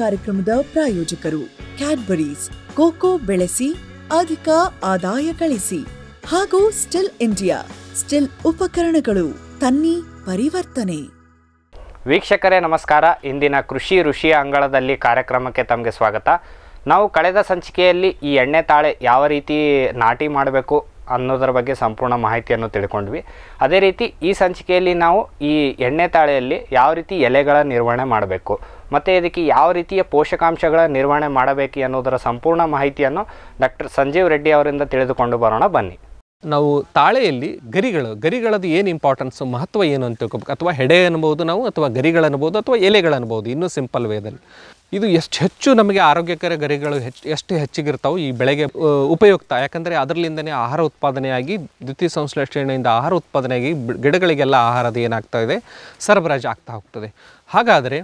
ಕಾರ್ಯಕ್ರಮದ ಪ್ರಾಯೋಜಕರು Cadbury's cocoa ಬೆಳೆಸಿ ಅಧಿಕ ಆದಾಯ ಗಳಿಸಿ ಹಾಗೂ ಸ್ಟಿಲ್ ಇಂಡಿಯಾ ಸ್ಟಿಲ್ ಉಪಕರಣಗಳು ತನ್ನಿ ಪರಿವರ್ತನೆ ವೀಕ್ಷಕರೇ ನಮಸ್ಕಾರ ಇಂದಿನ ಕೃಷಿ ಋಷಿಯ ಅಂಗಳದಲ್ಲಿ ಕಾರ್ಯಕ್ರಮಕ್ಕೆ ತಮಗೆ ಸ್ವಾಗತ ನಾವು ಕಳೆದ ಸಂಚಿಕೆಯಲ್ಲಿ ಈ ಎಣ್ಣೆ ತಾಳೆ ಯಾವ ರೀತಿ ನಾಟಿ ಮಾಡಬೇಕು ಅನ್ನೋದರ ಬಗ್ಗೆ ಸಂಪೂರ್ಣ ಮಾಹಿತಿಯನ್ನು ತಿಳ್ಕೊಂಡ್ವಿ ಅದೇ ರೀತಿ ಈ ಸಂಚಿಕೆಯಲ್ಲಿ ನಾವು ಈ ಎಣ್ಣೆ ತಾಳೆಯಲ್ಲಿ ಯಾವ ರೀತಿ ಎಲೆಗಳ ನಿರ್ವಹಣೆ ಮಾಡಬೇಕು ಮತ್ತು ಇದಕ್ಕೆ ಯಾವ ರೀತಿಯ ಪೋಷಕಾಂಶಗಳ ನಿರ್ವಹಣೆ ಮಾಡಬೇಕು ಅನ್ನೋದರ ಸಂಪೂರ್ಣ ಮಾಹಿತಿಯನ್ನು ಡಾಕ್ಟರ್ ಸಂಜೀವ್ ರೆಡ್ಡಿ ಅವರಿಂದ ತಿಳಿದುಕೊಂಡು ಬರೋಣ ಬನ್ನಿ ನಾವು ತಾಳೆಯಲ್ಲಿ ಗರಿಗಳು ಗರಿಗಳದ್ದು ಏನು ಇಂಪಾರ್ಟೆನ್ಸು ಮಹತ್ವ ಏನು ಅಂತ ತಿಳ್ಕೊಬೇಕು ಅಥವಾ ಹೆಡೆ ಅನ್ಬೋದು ನಾವು ಅಥವಾ ಗರಿಗಳನ್ಬೋದು ಅಥವಾ ಎಲೆಗಳನ್ಬೋದು ಇನ್ನೂ ಸಿಂಪಲ್ ವೇದಲ್ಲಿ ಇದು ಎಷ್ಟು ಹೆಚ್ಚು ನಮಗೆ ಆರೋಗ್ಯಕರ ಗರಿಗಳು ಹೆಚ್ಚು ಎಷ್ಟು ಹೆಚ್ಚಿಗಿರ್ತಾವೆ ಈ ಬೆಳೆಗೆ ಉಪಯುಕ್ತ ಯಾಕಂದರೆ ಅದರಲ್ಲಿಂದನೇ ಆಹಾರ ಉತ್ಪಾದನೆಯಾಗಿ ದ್ವಿತೀಯ ಸಂಶ್ಲೇಷಣೆಯಿಂದ ಆಹಾರ ಉತ್ಪಾದನೆಯಾಗಿ ಗಿಡಗಳಿಗೆಲ್ಲ ಆಹಾರದ ಏನಾಗ್ತಾ ಇದೆ ಸರಬರಾಜು ಆಗ್ತಾ ಹೋಗ್ತದೆ ಹಾಗಾದರೆ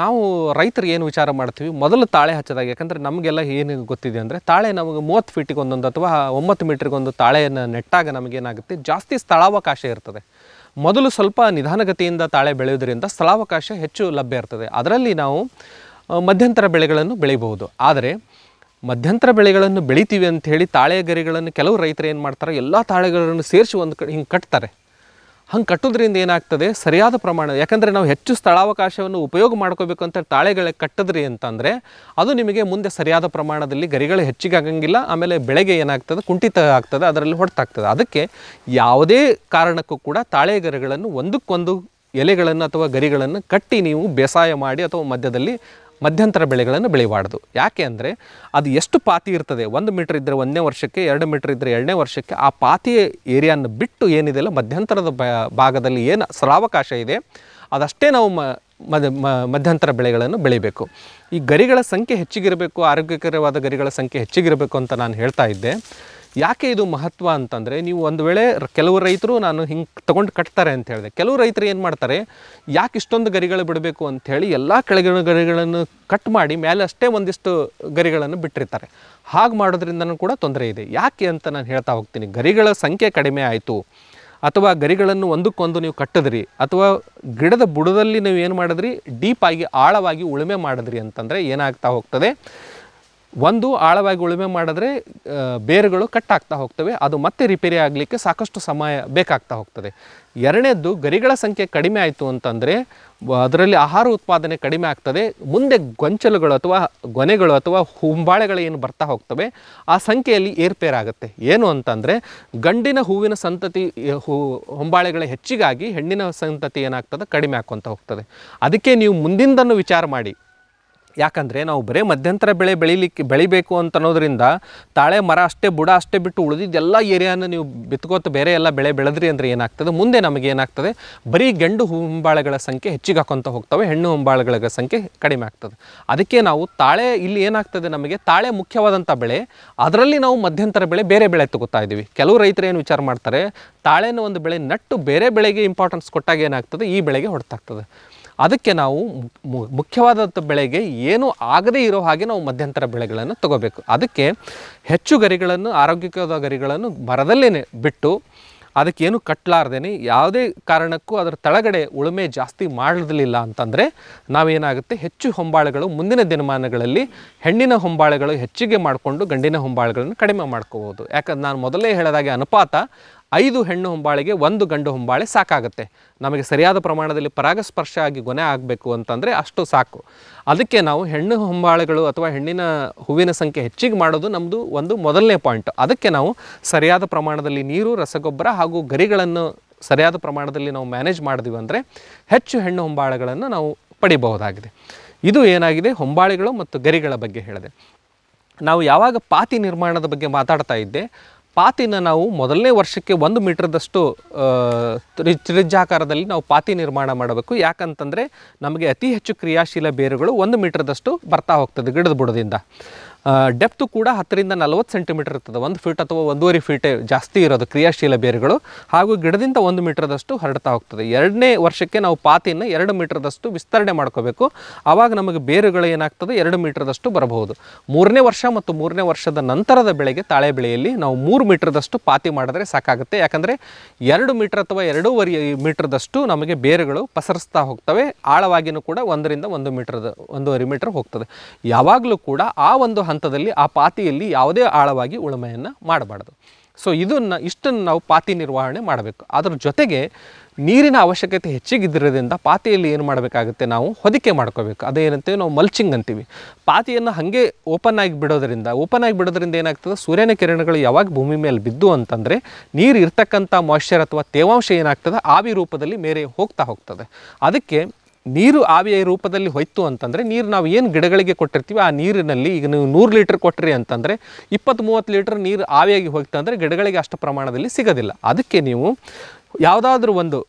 ನಾವು ರೈತರು ಏನು ವಿಚಾರ ಮಾಡ್ತೀವಿ ಮೊದಲು ತಾಳೆ ಹಚ್ಚದಾಗ ಯಾಕಂದರೆ ನಮಗೆಲ್ಲ ಏನು ಗೊತ್ತಿದೆ ಅಂದರೆ ತಾಳೆ ನಮಗೆ ಮೂವತ್ತು ಫೀಟಿಗೆ ಒಂದೊಂದು ಅಥವಾ ಒಂಬತ್ತು ಮೀಟ್ರಿಗೊಂದು ತಾಳೆಯನ್ನು ನೆಟ್ಟಾಗ ನಮಗೇನಾಗುತ್ತೆ ಜಾಸ್ತಿ ಸ್ಥಳಾವಕಾಶ ಇರ್ತದೆ ಮೊದಲು ಸ್ವಲ್ಪ ನಿಧಾನಗತಿಯಿಂದ ತಾಳೆ ಬೆಳೆಯೋದ್ರಿಂದ ಸ್ಥಳಾವಕಾಶ ಹೆಚ್ಚು ಲಭ್ಯ ಇರ್ತದೆ ಅದರಲ್ಲಿ ನಾವು ಮಧ್ಯಂತರ ಬೆಳೆಗಳನ್ನು ಬೆಳೆಯಬಹುದು ಆದರೆ ಮಧ್ಯಂತರ ಬೆಳೆಗಳನ್ನು ಬೆಳಿತೀವಿ ಅಂತ ಹೇಳಿ ತಾಳೆ ಗರಿಗಳನ್ನು ಕೆಲವು ರೈತರು ಏನು ಮಾಡ್ತಾರೆ ಎಲ್ಲ ತಾಳೆಗಳನ್ನು ಸೇರಿಸಿ ಒಂದು ಕಡೆ ಹಿಂಗೆ ಕಟ್ತಾರೆ ಹಂಗೆ ಕಟ್ಟೋದ್ರಿಂದ ಏನಾಗ್ತದೆ ಸರಿಯಾದ ಪ್ರಮಾಣ ಯಾಕಂದರೆ ನಾವು ಹೆಚ್ಚು ಸ್ಥಳಾವಕಾಶವನ್ನು ಉಪಯೋಗ ಮಾಡ್ಕೋಬೇಕು ಅಂತ ತಾಳೆಗಳ ಕಟ್ಟಿದ್ರಿ ಅಂತಂದರೆ ಅದು ನಿಮಗೆ ಮುಂದೆ ಸರಿಯಾದ ಪ್ರಮಾಣದಲ್ಲಿ ಗರಿಗಳು ಹೆಚ್ಚಿಗೆ ಆಗಂಗಿಲ್ಲ ಆಮೇಲೆ ಬೆಳೆಗೆ ಏನಾಗ್ತದೆ ಕುಂಠಿತ ಆಗ್ತದೆ ಅದರಲ್ಲಿ ಹೊಡೆತಾಗ್ತದೆ ಅದಕ್ಕೆ ಯಾವುದೇ ಕಾರಣಕ್ಕೂ ಕೂಡ ತಾಳೆ ಗರಿಗಳನ್ನು ಒಂದಕ್ಕೊಂದು ಎಲೆಗಳನ್ನು ಅಥವಾ ಗರಿಗಳನ್ನು ಕಟ್ಟಿ ನೀವು ಬೇಸಾಯ ಮಾಡಿ ಅಥವಾ ಮಧ್ಯದಲ್ಲಿ ಮಧ್ಯಂತರ ಬೆಳೆಗಳನ್ನು ಬೆಳೆಯಬಾರ್ದು ಯಾಕೆ ಅಂದರೆ ಅದು ಎಷ್ಟು ಪಾತಿ ಇರ್ತದೆ ಒಂದು ಮೀಟರ್ ಇದ್ದರೆ ಒಂದನೇ ವರ್ಷಕ್ಕೆ ಎರಡು ಮೀಟರ್ ಇದ್ದರೆ ಎರಡನೇ ವರ್ಷಕ್ಕೆ ಆ ಪಾತಿಯ ಏರಿಯಾನ ಬಿಟ್ಟು ಏನಿದೆಯಲ್ಲ ಮಧ್ಯಂತರದ ಭಾಗದಲ್ಲಿ ಏನು ಸ್ಥಳಾವಕಾಶ ಇದೆ ಅದಷ್ಟೇ ನಾವು ಮಧ್ಯಂತರ ಬೆಳೆಗಳನ್ನು ಬೆಳಿಬೇಕು ಈ ಗರಿಗಳ ಸಂಖ್ಯೆ ಹೆಚ್ಚಿಗಿರಬೇಕು ಆರೋಗ್ಯಕರವಾದ ಗರಿಗಳ ಸಂಖ್ಯೆ ಹೆಚ್ಚಿಗಿರಬೇಕು ಅಂತ ನಾನು ಹೇಳ್ತಾ ಇದ್ದೆ ಯಾಕೆ ಇದು ಮಹತ್ವ ಅಂತಂದರೆ ನೀವು ಒಂದು ವೇಳೆ ಕೆಲವು ರೈತರು ನಾನು ಹಿಂಗೆ ತೊಗೊಂಡು ಕಟ್ತಾರೆ ಅಂತ ಹೇಳಿದೆ ಕೆಲವು ರೈತರು ಏನು ಮಾಡ್ತಾರೆ ಯಾಕೆ ಇಷ್ಟೊಂದು ಗರಿಗಳು ಬಿಡಬೇಕು ಅಂಥೇಳಿ ಎಲ್ಲ ಕೆಳಗಿನ ಗರಿಗಳನ್ನು ಕಟ್ ಮಾಡಿ ಮೇಲೆ ಅಷ್ಟೇ ಒಂದಿಷ್ಟು ಗರಿಗಳನ್ನು ಬಿಟ್ಟಿರ್ತಾರೆ ಹಾಗೆ ಮಾಡೋದ್ರಿಂದನೂ ಕೂಡ ತೊಂದರೆ ಇದೆ ಯಾಕೆ ಅಂತ ನಾನು ಹೇಳ್ತಾ ಹೋಗ್ತೀನಿ ಗರಿಗಳ ಸಂಖ್ಯೆ ಕಡಿಮೆ ಆಯಿತು ಅಥವಾ ಗರಿಗಳನ್ನು ಒಂದಕ್ಕೊಂದು ನೀವು ಕಟ್ಟಿದ್ರಿ ಅಥವಾ ಗಿಡದ ಬುಡದಲ್ಲಿ ನೀವು ಏನು ಮಾಡಿದ್ರಿ ಡೀಪಾಗಿ ಆಳವಾಗಿ ಉಳುಮೆ ಮಾಡಿದ್ರಿ ಅಂತಂದರೆ ಏನಾಗ್ತಾ ಹೋಗ್ತದೆ ಒಂದು ಆಳವಾಗಿ ಉಳುಮೆ ಮಾಡಿದ್ರೆ ಬೇರುಗಳು ಕಟ್ ಆಗ್ತಾ ಹೋಗ್ತವೆ ಅದು ಮತ್ತೆ ರಿಪೇರಿ ಆಗಲಿಕ್ಕೆ ಸಾಕಷ್ಟು ಸಮಯ ಬೇಕಾಗ್ತಾ ಹೋಗ್ತದೆ ಎರಡನೇದ್ದು ಗರಿಗಳ ಸಂಖ್ಯೆ ಕಡಿಮೆ ಆಯಿತು ಅಂತಂದರೆ ಅದರಲ್ಲಿ ಆಹಾರ ಉತ್ಪಾದನೆ ಕಡಿಮೆ ಆಗ್ತದೆ ಮುಂದೆ ಗೊಂಚಲುಗಳು ಅಥವಾ ಗೊನೆಗಳು ಅಥವಾ ಹುಂಬಾಳೆಗಳು ಏನು ಬರ್ತಾ ಹೋಗ್ತವೆ ಆ ಸಂಖ್ಯೆಯಲ್ಲಿ ಏರ್ಪೇರಾಗುತ್ತೆ ಏನು ಅಂತಂದರೆ ಗಂಡಿನ ಹೂವಿನ ಸಂತತಿ ಹೂ ಹೊಂಬಾಳೆಗಳ ಹೆಚ್ಚಿಗಾಗಿ ಹೆಣ್ಣಿನ ಸಂತತಿ ಏನಾಗ್ತದೆ ಕಡಿಮೆ ಆಕ್ಕೊಂತ ಹೋಗ್ತದೆ ಅದಕ್ಕೆ ನೀವು ಮುಂದಿಂದನ್ನು ವಿಚಾರ ಮಾಡಿ ಯಾಕಂದರೆ ನಾವು ಬರೀ ಮಧ್ಯಂತರ ಬೆಳೆ ಬೆಳಿಲಿಕ್ಕೆ ಬೆಳಿಬೇಕು ಅಂತ ಅನ್ನೋದ್ರಿಂದ ತಾಳೆ ಮರ ಅಷ್ಟೇ ಬುಡ ಅಷ್ಟೇ ಬಿಟ್ಟು ಉಳಿದಿದ್ದೆಲ್ಲ ಏರಿಯಾನ ನೀವು ಬಿತ್ಕೋತ ಬೇರೆ ಎಲ್ಲ ಬೆಳೆ ಬೆಳೆದ್ರಿ ಅಂದರೆ ಏನಾಗ್ತದೆ ಮುಂದೆ ನಮಗೆ ಏನಾಗ್ತದೆ ಬರೀ ಗಂಡು ಹುಂಬಾಳೆಗಳ ಸಂಖ್ಯೆ ಹೆಚ್ಚಿಗೆ ಹಾಕೊತ ಹೋಗ್ತವೆ ಹೆಣ್ಣು ಹುಂಬಾಳೆಗಳ ಸಂಖ್ಯೆ ಕಡಿಮೆ ಆಗ್ತದೆ ಅದಕ್ಕೆ ನಾವು ತಾಳೆ ಇಲ್ಲಿ ಏನಾಗ್ತದೆ ನಮಗೆ ತಾಳೆ ಮುಖ್ಯವಾದಂಥ ಬೆಳೆ ಅದರಲ್ಲಿ ನಾವು ಮಧ್ಯಂತರ ಬೆಳೆ ಬೇರೆ ಬೆಳೆ ತಗೋತಾ ಇದ್ದೀವಿ ಕೆಲವು ರೈತರು ಏನು ವಿಚಾರ ಮಾಡ್ತಾರೆ ತಾಳೆನ ಒಂದು ಬೆಳೆ ನಟ್ಟು ಬೇರೆ ಬೆಳೆಗೆ ಇಂಪಾರ್ಟೆನ್ಸ್ ಕೊಟ್ಟಾಗ ಏನಾಗ್ತದೆ ಈ ಬೆಳೆಗೆ ಹೊಡೆತಾಗ್ತದೆ ಅದಕ್ಕೆ ನಾವು ಮುಖ್ಯವಾದಂಥ ಬೆಳೆಗೆ ಏನೂ ಆಗದೇ ಇರೋ ಹಾಗೆ ನಾವು ಮಧ್ಯಂತರ ಬೆಳೆಗಳನ್ನು ತಗೋಬೇಕು ಅದಕ್ಕೆ ಹೆಚ್ಚು ಗರಿಗಳನ್ನು ಆರೋಗ್ಯಕರ ಗರಿಗಳನ್ನು ಮರದಲ್ಲೇ ಬಿಟ್ಟು ಅದಕ್ಕೇನು ಕಟ್ಟಲಾರ್ದೇನೆ ಯಾವುದೇ ಕಾರಣಕ್ಕೂ ಅದರ ತಳಗಡೆ ಉಳುಮೆ ಜಾಸ್ತಿ ಮಾಡಲಿಲ್ಲ ಅಂತಂದರೆ ನಾವೇನಾಗುತ್ತೆ ಹೆಚ್ಚು ಹೊಂಬಾಳೆಗಳು ಮುಂದಿನ ದಿನಮಾನಗಳಲ್ಲಿ ಹೆಣ್ಣಿನ ಹೊಂಬಾಳೆಗಳು ಹೆಚ್ಚಿಗೆ ಮಾಡಿಕೊಂಡು ಗಂಡಿನ ಹೊಂಬಾಳೆಗಳನ್ನು ಕಡಿಮೆ ಮಾಡ್ಕೋಬೋದು ಯಾಕಂದ್ರೆ ನಾನು ಮೊದಲೇ ಹೇಳಿದಾಗೆ ಅನುಪಾತ ಐದು ಹೆಣ್ಣು ಹೊಂಬಾಳಿಗೆ ಒಂದು ಗಂಡು ಹೊಂಬಾಳೆ ಸಾಕಾಗುತ್ತೆ ನಮಗೆ ಸರಿಯಾದ ಪ್ರಮಾಣದಲ್ಲಿ ಪರಾಗಸ್ಪರ್ಶ ಆಗಿ ಗೊನೆ ಆಗಬೇಕು ಅಂತಂದರೆ ಅಷ್ಟು ಸಾಕು ಅದಕ್ಕೆ ನಾವು ಹೆಣ್ಣು ಹೊಂಬಾಳೆಗಳು ಅಥವಾ ಹೆಣ್ಣಿನ ಹೂವಿನ ಸಂಖ್ಯೆ ಹೆಚ್ಚಿಗೆ ಮಾಡೋದು ನಮ್ಮದು ಒಂದು ಮೊದಲನೇ ಪಾಯಿಂಟ್ ಅದಕ್ಕೆ ನಾವು ಸರಿಯಾದ ಪ್ರಮಾಣದಲ್ಲಿ ನೀರು ರಸಗೊಬ್ಬರ ಹಾಗೂ ಗರಿಗಳನ್ನು ಸರಿಯಾದ ಪ್ರಮಾಣದಲ್ಲಿ ನಾವು ಮ್ಯಾನೇಜ್ ಮಾಡಿದ್ವಿ ಅಂದರೆ ಹೆಚ್ಚು ಹೆಣ್ಣು ಹೊಂಬಾಳೆಗಳನ್ನು ನಾವು ಪಡಿಬಹುದಾಗಿದೆ ಇದು ಏನಾಗಿದೆ ಹೊಂಬಾಳೆಗಳು ಮತ್ತು ಗರಿಗಳ ಬಗ್ಗೆ ಹೇಳಿದೆ ನಾವು ಯಾವಾಗ ಪಾತಿ ನಿರ್ಮಾಣದ ಬಗ್ಗೆ ಮಾತಾಡ್ತಾ ಇದ್ದೆ ಪಾತಿನ ನಾವು ಮೊದಲನೇ ವರ್ಷಕ್ಕೆ ಒಂದು ಮೀಟ್ರದಷ್ಟು ತ್ರಿಜಾಕಾರದಲ್ಲಿ ನಾವು ಪಾತಿ ನಿರ್ಮಾಣ ಮಾಡಬೇಕು ಯಾಕಂತಂದರೆ ನಮಗೆ ಅತಿ ಹೆಚ್ಚು ಕ್ರಿಯಾಶೀಲ ಬೇರುಗಳು ಒಂದು ಮೀಟ್ರದಷ್ಟು ಬರ್ತಾ ಹೋಗ್ತದೆ ಗಿಡದ ಬುಡದಿಂದ ಡೆಪ್ತು ಕೂಡ ಹತ್ತರಿಂದ ನಲವತ್ತು ಸೆಂಟಿಮೀಟರ್ ಇರ್ತದೆ ಒಂದು ಫೀಟ್ ಅಥವಾ ಒಂದೂವರೆ ಫೀಟೇ ಜಾಸ್ತಿ ಇರೋದು ಕ್ರಿಯಾಶೀಲ ಬೇರುಗಳು ಹಾಗೂ ಗಿಡದಿಂದ ಒಂದು ಮೀಟರ್ದಷ್ಟು ಹರಡ್ತಾ ಹೋಗ್ತದೆ ಎರಡನೇ ವರ್ಷಕ್ಕೆ ನಾವು ಪಾತಿಯನ್ನು ಎರಡು ಮೀಟರ್ದಷ್ಟು ವಿಸ್ತರಣೆ ಮಾಡ್ಕೋಬೇಕು ಆವಾಗ ನಮಗೆ ಬೇರುಗಳು ಏನಾಗ್ತದೆ ಎರಡು ಮೀಟರ್ದಷ್ಟು ಬರಬಹುದು ಮೂರನೇ ವರ್ಷ ಮತ್ತು ಮೂರನೇ ವರ್ಷದ ನಂತರದ ಬೆಳೆಗೆ ತಾಳೆ ಬೆಳೆಯಲ್ಲಿ ನಾವು ಮೂರು ಮೀಟರ್ದಷ್ಟು ಪಾತಿ ಮಾಡಿದ್ರೆ ಸಾಕಾಗುತ್ತೆ ಯಾಕಂದರೆ ಎರಡು ಮೀಟರ್ ಅಥವಾ ಎರಡೂವರೆ ಮೀಟರ್ದಷ್ಟು ನಮಗೆ ಬೇರುಗಳು ಪಸರಿಸ್ತಾ ಹೋಗ್ತವೆ ಆಳವಾಗಿನೂ ಕೂಡ ಒಂದರಿಂದ ಒಂದು ಮೀಟರ್ದ ಒಂದೂವರೆ ಮೀಟರ್ ಹೋಗ್ತದೆ ಯಾವಾಗಲೂ ಕೂಡ ಆ ಒಂದು ಹಂತದಲ್ಲಿ ಆ ಪಾತಿಯಲ್ಲಿ ಯಾವುದೇ ಆಳವಾಗಿ ಉಳುಮೆಯನ್ನು ಮಾಡಬಾರ್ದು ಸೊ ಇದನ್ನು ಇಷ್ಟನ್ನು ನಾವು ಪಾತಿ ನಿರ್ವಹಣೆ ಮಾಡಬೇಕು ಅದರ ಜೊತೆಗೆ ನೀರಿನ ಅವಶ್ಯಕತೆ ಹೆಚ್ಚಿಗಿದ್ದಿರೋದ್ರಿಂದ ಪಾತಿಯಲ್ಲಿ ಏನು ಮಾಡಬೇಕಾಗುತ್ತೆ ನಾವು ಹೊದಿಕೆ ಮಾಡ್ಕೋಬೇಕು ಅದೇನಂತೇವೆ ನಾವು ಮಲ್ಚಿಂಗ್ ಅಂತೀವಿ ಪಾತಿಯನ್ನು ಹಾಗೆ ಓಪನ್ ಆಗಿ ಬಿಡೋದ್ರಿಂದ ಓಪನ್ ಆಗಿ ಬಿಡೋದ್ರಿಂದ ಏನಾಗ್ತದೆ ಸೂರ್ಯನ ಕಿರಣಗಳು ಯಾವಾಗ ಭೂಮಿ ಮೇಲೆ ಬಿದ್ದು ಅಂತಂದರೆ ನೀರು ಇರ್ತಕ್ಕಂಥ ಮಾಯಶ್ಚರ್ ಅಥವಾ ತೇವಾಂಶ ಏನಾಗ್ತದೆ ಆವಿ ರೂಪದಲ್ಲಿ ಮೇರೆ ಹೋಗ್ತಾ ಹೋಗ್ತದೆ ಅದಕ್ಕೆ ನೀರು ಆವಿಯ ರೂಪದಲ್ಲಿ ಹೋಯ್ತು ಅಂತಂದರೆ ನೀರು ನಾವು ಏನು ಗಿಡಗಳಿಗೆ ಕೊಟ್ಟಿರ್ತೀವಿ ಆ ನೀರಿನಲ್ಲಿ ಈಗ ನೀವು ನೂರು ಲೀಟ್ರ್ ಕೊಟ್ಟಿರಿ ಅಂತಂದರೆ ಇಪ್ಪತ್ತು ಮೂವತ್ತು ಲೀಟ್ರ್ ನೀರು ಆವಿಯಾಗಿ ಹೋಯ್ತು ಅಂದರೆ ಗಿಡಗಳಿಗೆ ಅಷ್ಟು ಪ್ರಮಾಣದಲ್ಲಿ ಸಿಗೋದಿಲ್ಲ ಅದಕ್ಕೆ ನೀವು ಯಾವುದಾದ್ರೂ ಒಂದು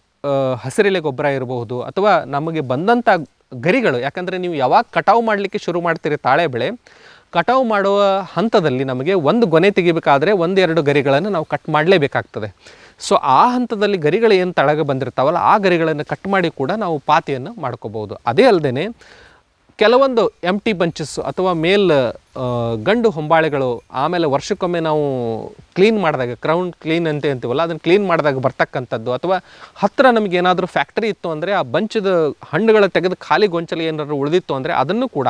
ಹಸಿರೆಲೆ ಗೊಬ್ಬರ ಇರಬಹುದು ಅಥವಾ ನಮಗೆ ಬಂದಂಥ ಗರಿಗಳು ಯಾಕಂದರೆ ನೀವು ಯಾವಾಗ ಕಟಾವು ಮಾಡಲಿಕ್ಕೆ ಶುರು ಮಾಡ್ತೀರಿ ತಾಳೆ ಬೆಳೆ ಕಟಾವು ಮಾಡುವ ಹಂತದಲ್ಲಿ ನಮಗೆ ಒಂದು ಗೊನೆ ತೆಗಿಬೇಕಾದ್ರೆ ಒಂದೆರಡು ಗರಿಗಳನ್ನು ನಾವು ಕಟ್ ಮಾಡಲೇಬೇಕಾಗ್ತದೆ ಸೊ ಆ ಹಂತದಲ್ಲಿ ಗರಿಗಳು ಏನು ತಳಗೆ ಬಂದಿರ್ತಾವಲ್ಲ ಆ ಗರಿಗಳನ್ನು ಕಟ್ ಮಾಡಿ ಕೂಡ ನಾವು ಪಾತಿಯನ್ನು ಮಾಡ್ಕೋಬೋದು ಅದೇ ಅಲ್ಲದೆ ಕೆಲವೊಂದು ಎಮ್ ಟಿ ಬಂಚಸ್ಸು ಅಥವಾ ಮೇಲ್ ಗಂಡು ಹೊಂಬಾಳೆಗಳು ಆಮೇಲೆ ವರ್ಷಕ್ಕೊಮ್ಮೆ ನಾವು ಕ್ಲೀನ್ ಮಾಡಿದಾಗ ಕ್ರೌಂಡ್ ಕ್ಲೀನ್ ಅಂತ ಅಂತೀವಲ್ಲ ಅದನ್ನು ಕ್ಲೀನ್ ಮಾಡಿದಾಗ ಬರ್ತಕ್ಕಂಥದ್ದು ಅಥವಾ ಹತ್ತಿರ ನಮಗೆ ಏನಾದರೂ ಫ್ಯಾಕ್ಟ್ರಿ ಇತ್ತು ಅಂದರೆ ಆ ಬಂಚದ ಹಣ್ಣುಗಳ ತೆಗೆದು ಖಾಲಿ ಗೊಂಚಲು ಏನಾದರೂ ಉಳಿದಿತ್ತು ಅಂದರೆ ಅದನ್ನು ಕೂಡ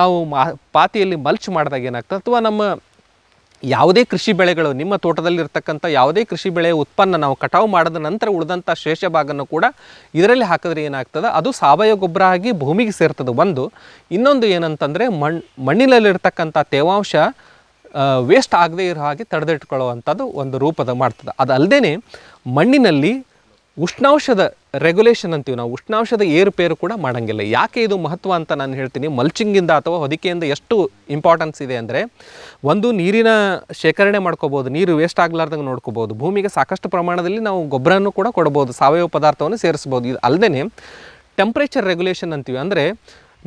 ನಾವು ಮಾ ಪಾತಿಯಲ್ಲಿ ಮಲ್ಚ್ ಮಾಡಿದಾಗ ಏನಾಗ್ತದೆ ಅಥವಾ ನಮ್ಮ ಯಾವುದೇ ಕೃಷಿ ಬೆಳೆಗಳು ನಿಮ್ಮ ತೋಟದಲ್ಲಿರ್ತಕ್ಕಂಥ ಯಾವುದೇ ಕೃಷಿ ಬೆಳೆಯ ಉತ್ಪನ್ನ ನಾವು ಕಟಾವು ಮಾಡಿದ ನಂತರ ಉಳಿದಂಥ ಶೇಷ ಭಾಗನೂ ಕೂಡ ಇದರಲ್ಲಿ ಹಾಕಿದ್ರೆ ಏನಾಗ್ತದೆ ಅದು ಸಾವಯವ ಗೊಬ್ಬರ ಆಗಿ ಭೂಮಿಗೆ ಸೇರ್ತದೆ ಒಂದು ಇನ್ನೊಂದು ಏನಂತಂದರೆ ಮಣ್ ಮಣ್ಣಿನಲ್ಲಿರ್ತಕ್ಕಂಥ ತೇವಾಂಶ ವೇಸ್ಟ್ ಆಗದೇ ಇರೋ ಹಾಗೆ ತಡೆದಿಟ್ಕೊಳ್ಳುವಂಥದ್ದು ಒಂದು ರೂಪದ ಮಾಡ್ತದೆ ಅದಲ್ಲದೇ ಮಣ್ಣಿನಲ್ಲಿ ಉಷ್ಣಾಂಶದ ರೆಗ್ಯುಲೇಷನ್ ಅಂತೀವಿ ನಾವು ಉಷ್ಣಾಂಶದ ಏರುಪೇರು ಕೂಡ ಮಾಡೋಂಗಿಲ್ಲ ಯಾಕೆ ಇದು ಮಹತ್ವ ಅಂತ ನಾನು ಹೇಳ್ತೀನಿ ಮಲ್ಚಿಂಗಿಂದ ಅಥವಾ ಹೊದಿಕೆಯಿಂದ ಎಷ್ಟು ಇಂಪಾರ್ಟೆನ್ಸ್ ಇದೆ ಅಂದರೆ ಒಂದು ನೀರಿನ ಶೇಖರಣೆ ಮಾಡ್ಕೋಬೋದು ನೀರು ವೇಸ್ಟ್ ಆಗಲಾರ್ದಂಗೆ ನೋಡ್ಕೋಬೋದು ಭೂಮಿಗೆ ಸಾಕಷ್ಟು ಪ್ರಮಾಣದಲ್ಲಿ ನಾವು ಗೊಬ್ಬರನೂ ಕೂಡ ಕೊಡ್ಬೋದು ಸಾವಯವ ಪದಾರ್ಥವನ್ನು ಸೇರಿಸ್ಬೋದು ಇದು ಅಲ್ಲದೆ ಟೆಂಪ್ರೇಚರ್ ರೆಗ್ಯುಲೇಷನ್ ಅಂತೀವಿ ಅಂದರೆ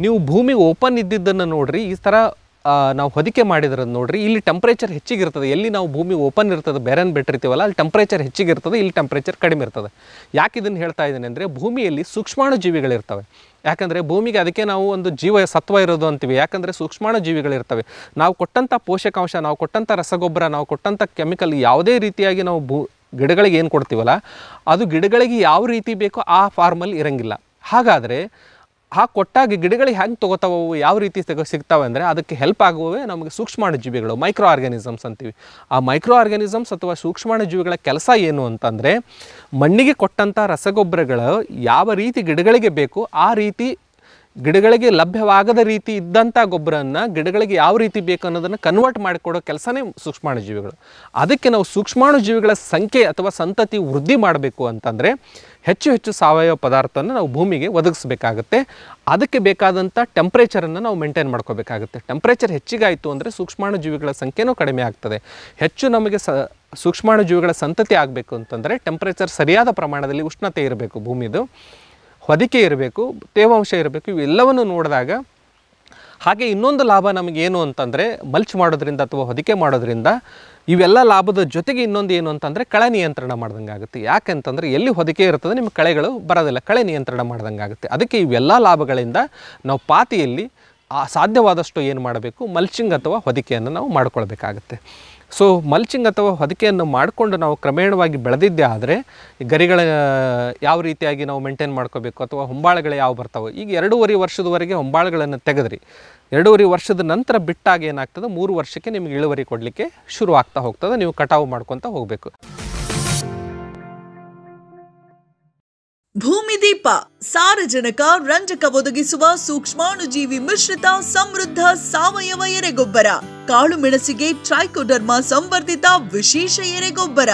ನೀವು ಭೂಮಿಗೆ ಓಪನ್ ಇದ್ದಿದ್ದನ್ನು ನೋಡ್ರಿ ಈ ಥರ ನಾವು ಹೊದಿಕೆ ಮಾಡಿದ್ರೆ ನೋಡ್ರಿ ಇಲ್ಲಿ ಟೆಂಪ್ರೇಚರ್ ಹೆಚ್ಚಿಗೆ ಇರ್ತದೆ ಎಲ್ಲಿ ನಾವು ಭೂಮಿ ಓಪನ್ ಇರ್ತದೆ ಬೇರೆನ್ ಬಿಟ್ಟಿರ್ತೀವಲ್ಲ ಅಲ್ಲಿ ಟೆಂಪ್ರೇಚರ್ ಹೆಚ್ಚಿಗೆ ಇರ್ತದೆ ಇಲ್ಲಿ ಟೆಂಪ್ರೇಚರ್ ಕಡಿಮೆ ಇರ್ತದೆ ಯಾಕೆ ಇದನ್ನು ಹೇಳ್ತಾ ಇದ್ದೀನಿ ಅಂದರೆ ಭೂಮಿಯಲ್ಲಿ ಸೂಕ್ಷ್ಮಾಣು ಜೀವಿಗಳಿರ್ತವೆ ಯಾಕಂದರೆ ಭೂಮಿಗೆ ಅದಕ್ಕೆ ನಾವು ಒಂದು ಜೀವ ಸತ್ವ ಇರೋದು ಅಂತೀವಿ ಯಾಕಂದರೆ ಸೂಕ್ಷ್ಮಾಣು ಜೀವಿಗಳಿರ್ತವೆ ನಾವು ಕೊಟ್ಟಂಥ ಪೋಷಕಾಂಶ ನಾವು ಕೊಟ್ಟಂಥ ರಸಗೊಬ್ಬರ ನಾವು ಕೊಟ್ಟಂಥ ಕೆಮಿಕಲ್ ಯಾವುದೇ ರೀತಿಯಾಗಿ ನಾವು ಭೂ ಗಿಡಗಳಿಗೆ ಏನು ಕೊಡ್ತೀವಲ್ಲ ಅದು ಗಿಡಗಳಿಗೆ ಯಾವ ರೀತಿ ಬೇಕೋ ಆ ಫಾರ್ಮಲ್ಲಿ ಇರಂಗಿಲ್ಲ ಹಾಗಾದರೆ ಆ ಕೊಟ್ಟಾಗಿ ಗಿಡಗಳಿಗೆ ಹೆಂಗೆ ತೊಗೋತಾವು ಯಾವ ರೀತಿ ಸಿಗ್ತಾವೆ ಅಂದರೆ ಅದಕ್ಕೆ ಹೆಲ್ಪ್ ಆಗುವವೇ ನಮಗೆ ಸೂಕ್ಷ್ಮಾಣು ಜೀವಿಗಳು ಮೈಕ್ರೋ ಆರ್ಗ್ಯಾನಿಸಮ್ಸ್ ಅಂತೀವಿ ಆ ಮೈಕ್ರೋ ಆರ್ಗ್ಯಾನಿಸಮ್ಸ್ ಅಥವಾ ಸೂಕ್ಷ್ಮಾಣ ಜೀವಿಗಳ ಕೆಲಸ ಏನು ಅಂತಂದರೆ ಮಣ್ಣಿಗೆ ಕೊಟ್ಟಂಥ ರಸಗೊಬ್ಬರಗಳು ಯಾವ ರೀತಿ ಗಿಡಗಳಿಗೆ ಬೇಕು ಆ ರೀತಿ ಗಿಡಗಳಿಗೆ ಲಭ್ಯವಾಗದ ರೀತಿ ಇದ್ದಂಥ ಗೊಬ್ಬರನ್ನು ಗಿಡಗಳಿಗೆ ಯಾವ ರೀತಿ ಬೇಕು ಅನ್ನೋದನ್ನು ಕನ್ವರ್ಟ್ ಮಾಡಿಕೊಡೋ ಕೆಲಸನೇ ಸೂಕ್ಷ್ಮಾಣುಜೀವಿಗಳು ಅದಕ್ಕೆ ನಾವು ಜೀವಿಗಳ ಸಂಖ್ಯೆ ಅಥವಾ ಸಂತತಿ ವೃದ್ಧಿ ಮಾಡಬೇಕು ಅಂತಂದರೆ ಹೆಚ್ಚು ಹೆಚ್ಚು ಸಾವಯವ ಪದಾರ್ಥವನ್ನು ನಾವು ಭೂಮಿಗೆ ಒದಗಿಸಬೇಕಾಗತ್ತೆ ಅದಕ್ಕೆ ಬೇಕಾದಂಥ ಟೆಂಪ್ರೇಚರನ್ನು ನಾವು ಮೇಂಟೈನ್ ಮಾಡ್ಕೋಬೇಕಾಗುತ್ತೆ ಟೆಂಪ್ರೇಚರ್ ಹೆಚ್ಚಿಗಾಯಿತು ಅಂದರೆ ಜೀವಿಗಳ ಸಂಖ್ಯೆನೂ ಕಡಿಮೆ ಆಗ್ತದೆ ಹೆಚ್ಚು ನಮಗೆ ಸ ಜೀವಿಗಳ ಸಂತತಿ ಆಗಬೇಕು ಅಂತಂದರೆ ಟೆಂಪ್ರೇಚರ್ ಸರಿಯಾದ ಪ್ರಮಾಣದಲ್ಲಿ ಉಷ್ಣತೆ ಇರಬೇಕು ಭೂಮಿದು ಹೊದಿಕೆ ಇರಬೇಕು ತೇವಾಂಶ ಇರಬೇಕು ಇವೆಲ್ಲವನ್ನು ನೋಡಿದಾಗ ಹಾಗೆ ಇನ್ನೊಂದು ಲಾಭ ನಮಗೇನು ಅಂತಂದರೆ ಮಲ್ಚ್ ಮಾಡೋದ್ರಿಂದ ಅಥವಾ ಹೊದಿಕೆ ಮಾಡೋದ್ರಿಂದ ಇವೆಲ್ಲ ಲಾಭದ ಜೊತೆಗೆ ಇನ್ನೊಂದು ಏನು ಅಂತಂದರೆ ಕಳೆ ನಿಯಂತ್ರಣ ಮಾಡ್ದಂಗೆ ಆಗುತ್ತೆ ಯಾಕೆಂತಂದರೆ ಎಲ್ಲಿ ಹೊದಿಕೆ ಇರ್ತದೆ ನಿಮ್ಮ ಕಳೆಗಳು ಬರೋದಿಲ್ಲ ಕಳೆ ನಿಯಂತ್ರಣ ಮಾಡ್ದಂಗೆ ಆಗುತ್ತೆ ಅದಕ್ಕೆ ಇವೆಲ್ಲ ಲಾಭಗಳಿಂದ ನಾವು ಪಾತಿಯಲ್ಲಿ ಸಾಧ್ಯವಾದಷ್ಟು ಏನು ಮಾಡಬೇಕು ಮಲ್ಚಿಂಗ್ ಅಥವಾ ಹೊದಿಕೆಯನ್ನು ನಾವು ಮಾಡ್ಕೊಳ್ಬೇಕಾಗುತ್ತೆ ಸೊ ಮಲ್ಚಿಂಗ್ ಅಥವಾ ಹೊದಿಕೆಯನ್ನು ಮಾಡಿಕೊಂಡು ನಾವು ಕ್ರಮೇಣವಾಗಿ ಬೆಳೆದಿದ್ದೇ ಆದರೆ ಗರಿಗಳ ಯಾವ ರೀತಿಯಾಗಿ ನಾವು ಮೇಂಟೈನ್ ಮಾಡ್ಕೋಬೇಕು ಅಥವಾ ಹೊಂಬಾಳೆಗಳು ಯಾವ ಬರ್ತಾವೆ ಈಗ ಎರಡೂವರೆ ವರ್ಷದವರೆಗೆ ಹೊಂಬಾಳೆಗಳನ್ನು ತೆಗೆದ್ರಿ ಎರಡೂವರೆ ವರ್ಷದ ನಂತರ ಬಿಟ್ಟಾಗ ಏನಾಗ್ತದೆ ಮೂರು ವರ್ಷಕ್ಕೆ ನಿಮಗೆ ಇಳುವರಿ ಕೊಡಲಿಕ್ಕೆ ಶುರು ಆಗ್ತಾ ಹೋಗ್ತದೆ ನೀವು ಕಟಾವು ಮಾಡ್ಕೊತ ಹೋಗಬೇಕು ಭೂಮಿದೀಪ ಸಾರಜನಕ ರಂಜಕ ಒದಗಿಸುವ ಸೂಕ್ಷ್ಮಾಣುಜೀವಿ ಮಿಶ್ರಿತ ಸಮೃದ್ಧ ಸಾವಯವ ಎರೆಗೊಬ್ಬರ ಕಾಳು ಮೆಣಸಿಗೆ ಟ್ರೈಕೋಡರ್ಮಾ ಸಂವರ್ಧಿತ ವಿಶೇಷ ಎರೆಗೊಬ್ಬರ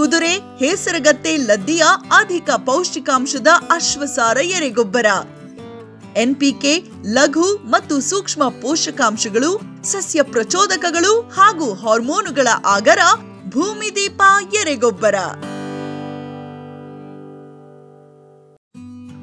ಕುದುರೆ ಹೇಸರಗತ್ತೆ ಲದ್ದಿಯ ಅಧಿಕ ಪೌಷ್ಟಿಕಾಂಶದ ಅಶ್ವಸಾರ ಎರೆಗೊಬ್ಬರ ಎನ್ಪಿಕೆ ಲಘು ಮತ್ತು ಸೂಕ್ಷ್ಮ ಪೋಷಕಾಂಶಗಳು ಸಸ್ಯ ಪ್ರಚೋದಕಗಳು ಹಾಗೂ ಹಾರ್ಮೋನುಗಳ ಆಗರ ಭೂಮಿದೀಪ ಎರೆಗೊಬ್ಬರ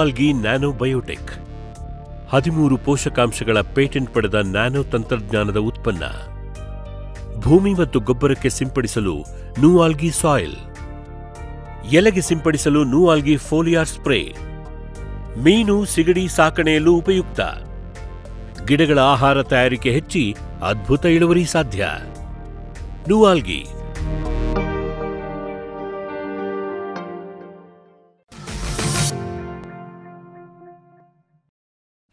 ಆಲ್ಗಿ ನ್ಯಾನೋ ಬಯೋಟೆಕ್ ಹದಿಮೂರು ಪೋಷಕಾಂಶಗಳ ಪೇಟೆಂಟ್ ಪಡೆದ ನ್ಯಾನೋ ತಂತ್ರಜ್ಞಾನದ ಉತ್ಪನ್ನ ಭೂಮಿ ಮತ್ತು ಗೊಬ್ಬರಕ್ಕೆ ಸಿಂಪಡಿಸಲು ಆಲ್ಗಿ ಸಾಯಿಲ್ ಎಲೆಗೆ ಸಿಂಪಡಿಸಲು ನೂವಾಲ್ಗಿ ಫೋಲಿಯಾರ್ ಸ್ಪ್ರೇ ಮೀನು ಸಿಗಡಿ ಸಾಕಣೆಯಲ್ಲೂ ಉಪಯುಕ್ತ ಗಿಡಗಳ ಆಹಾರ ತಯಾರಿಕೆ ಹೆಚ್ಚಿ ಅದ್ಭುತ ಇಳುವರಿ ಸಾಧ್ಯ ಆಲ್ಗಿ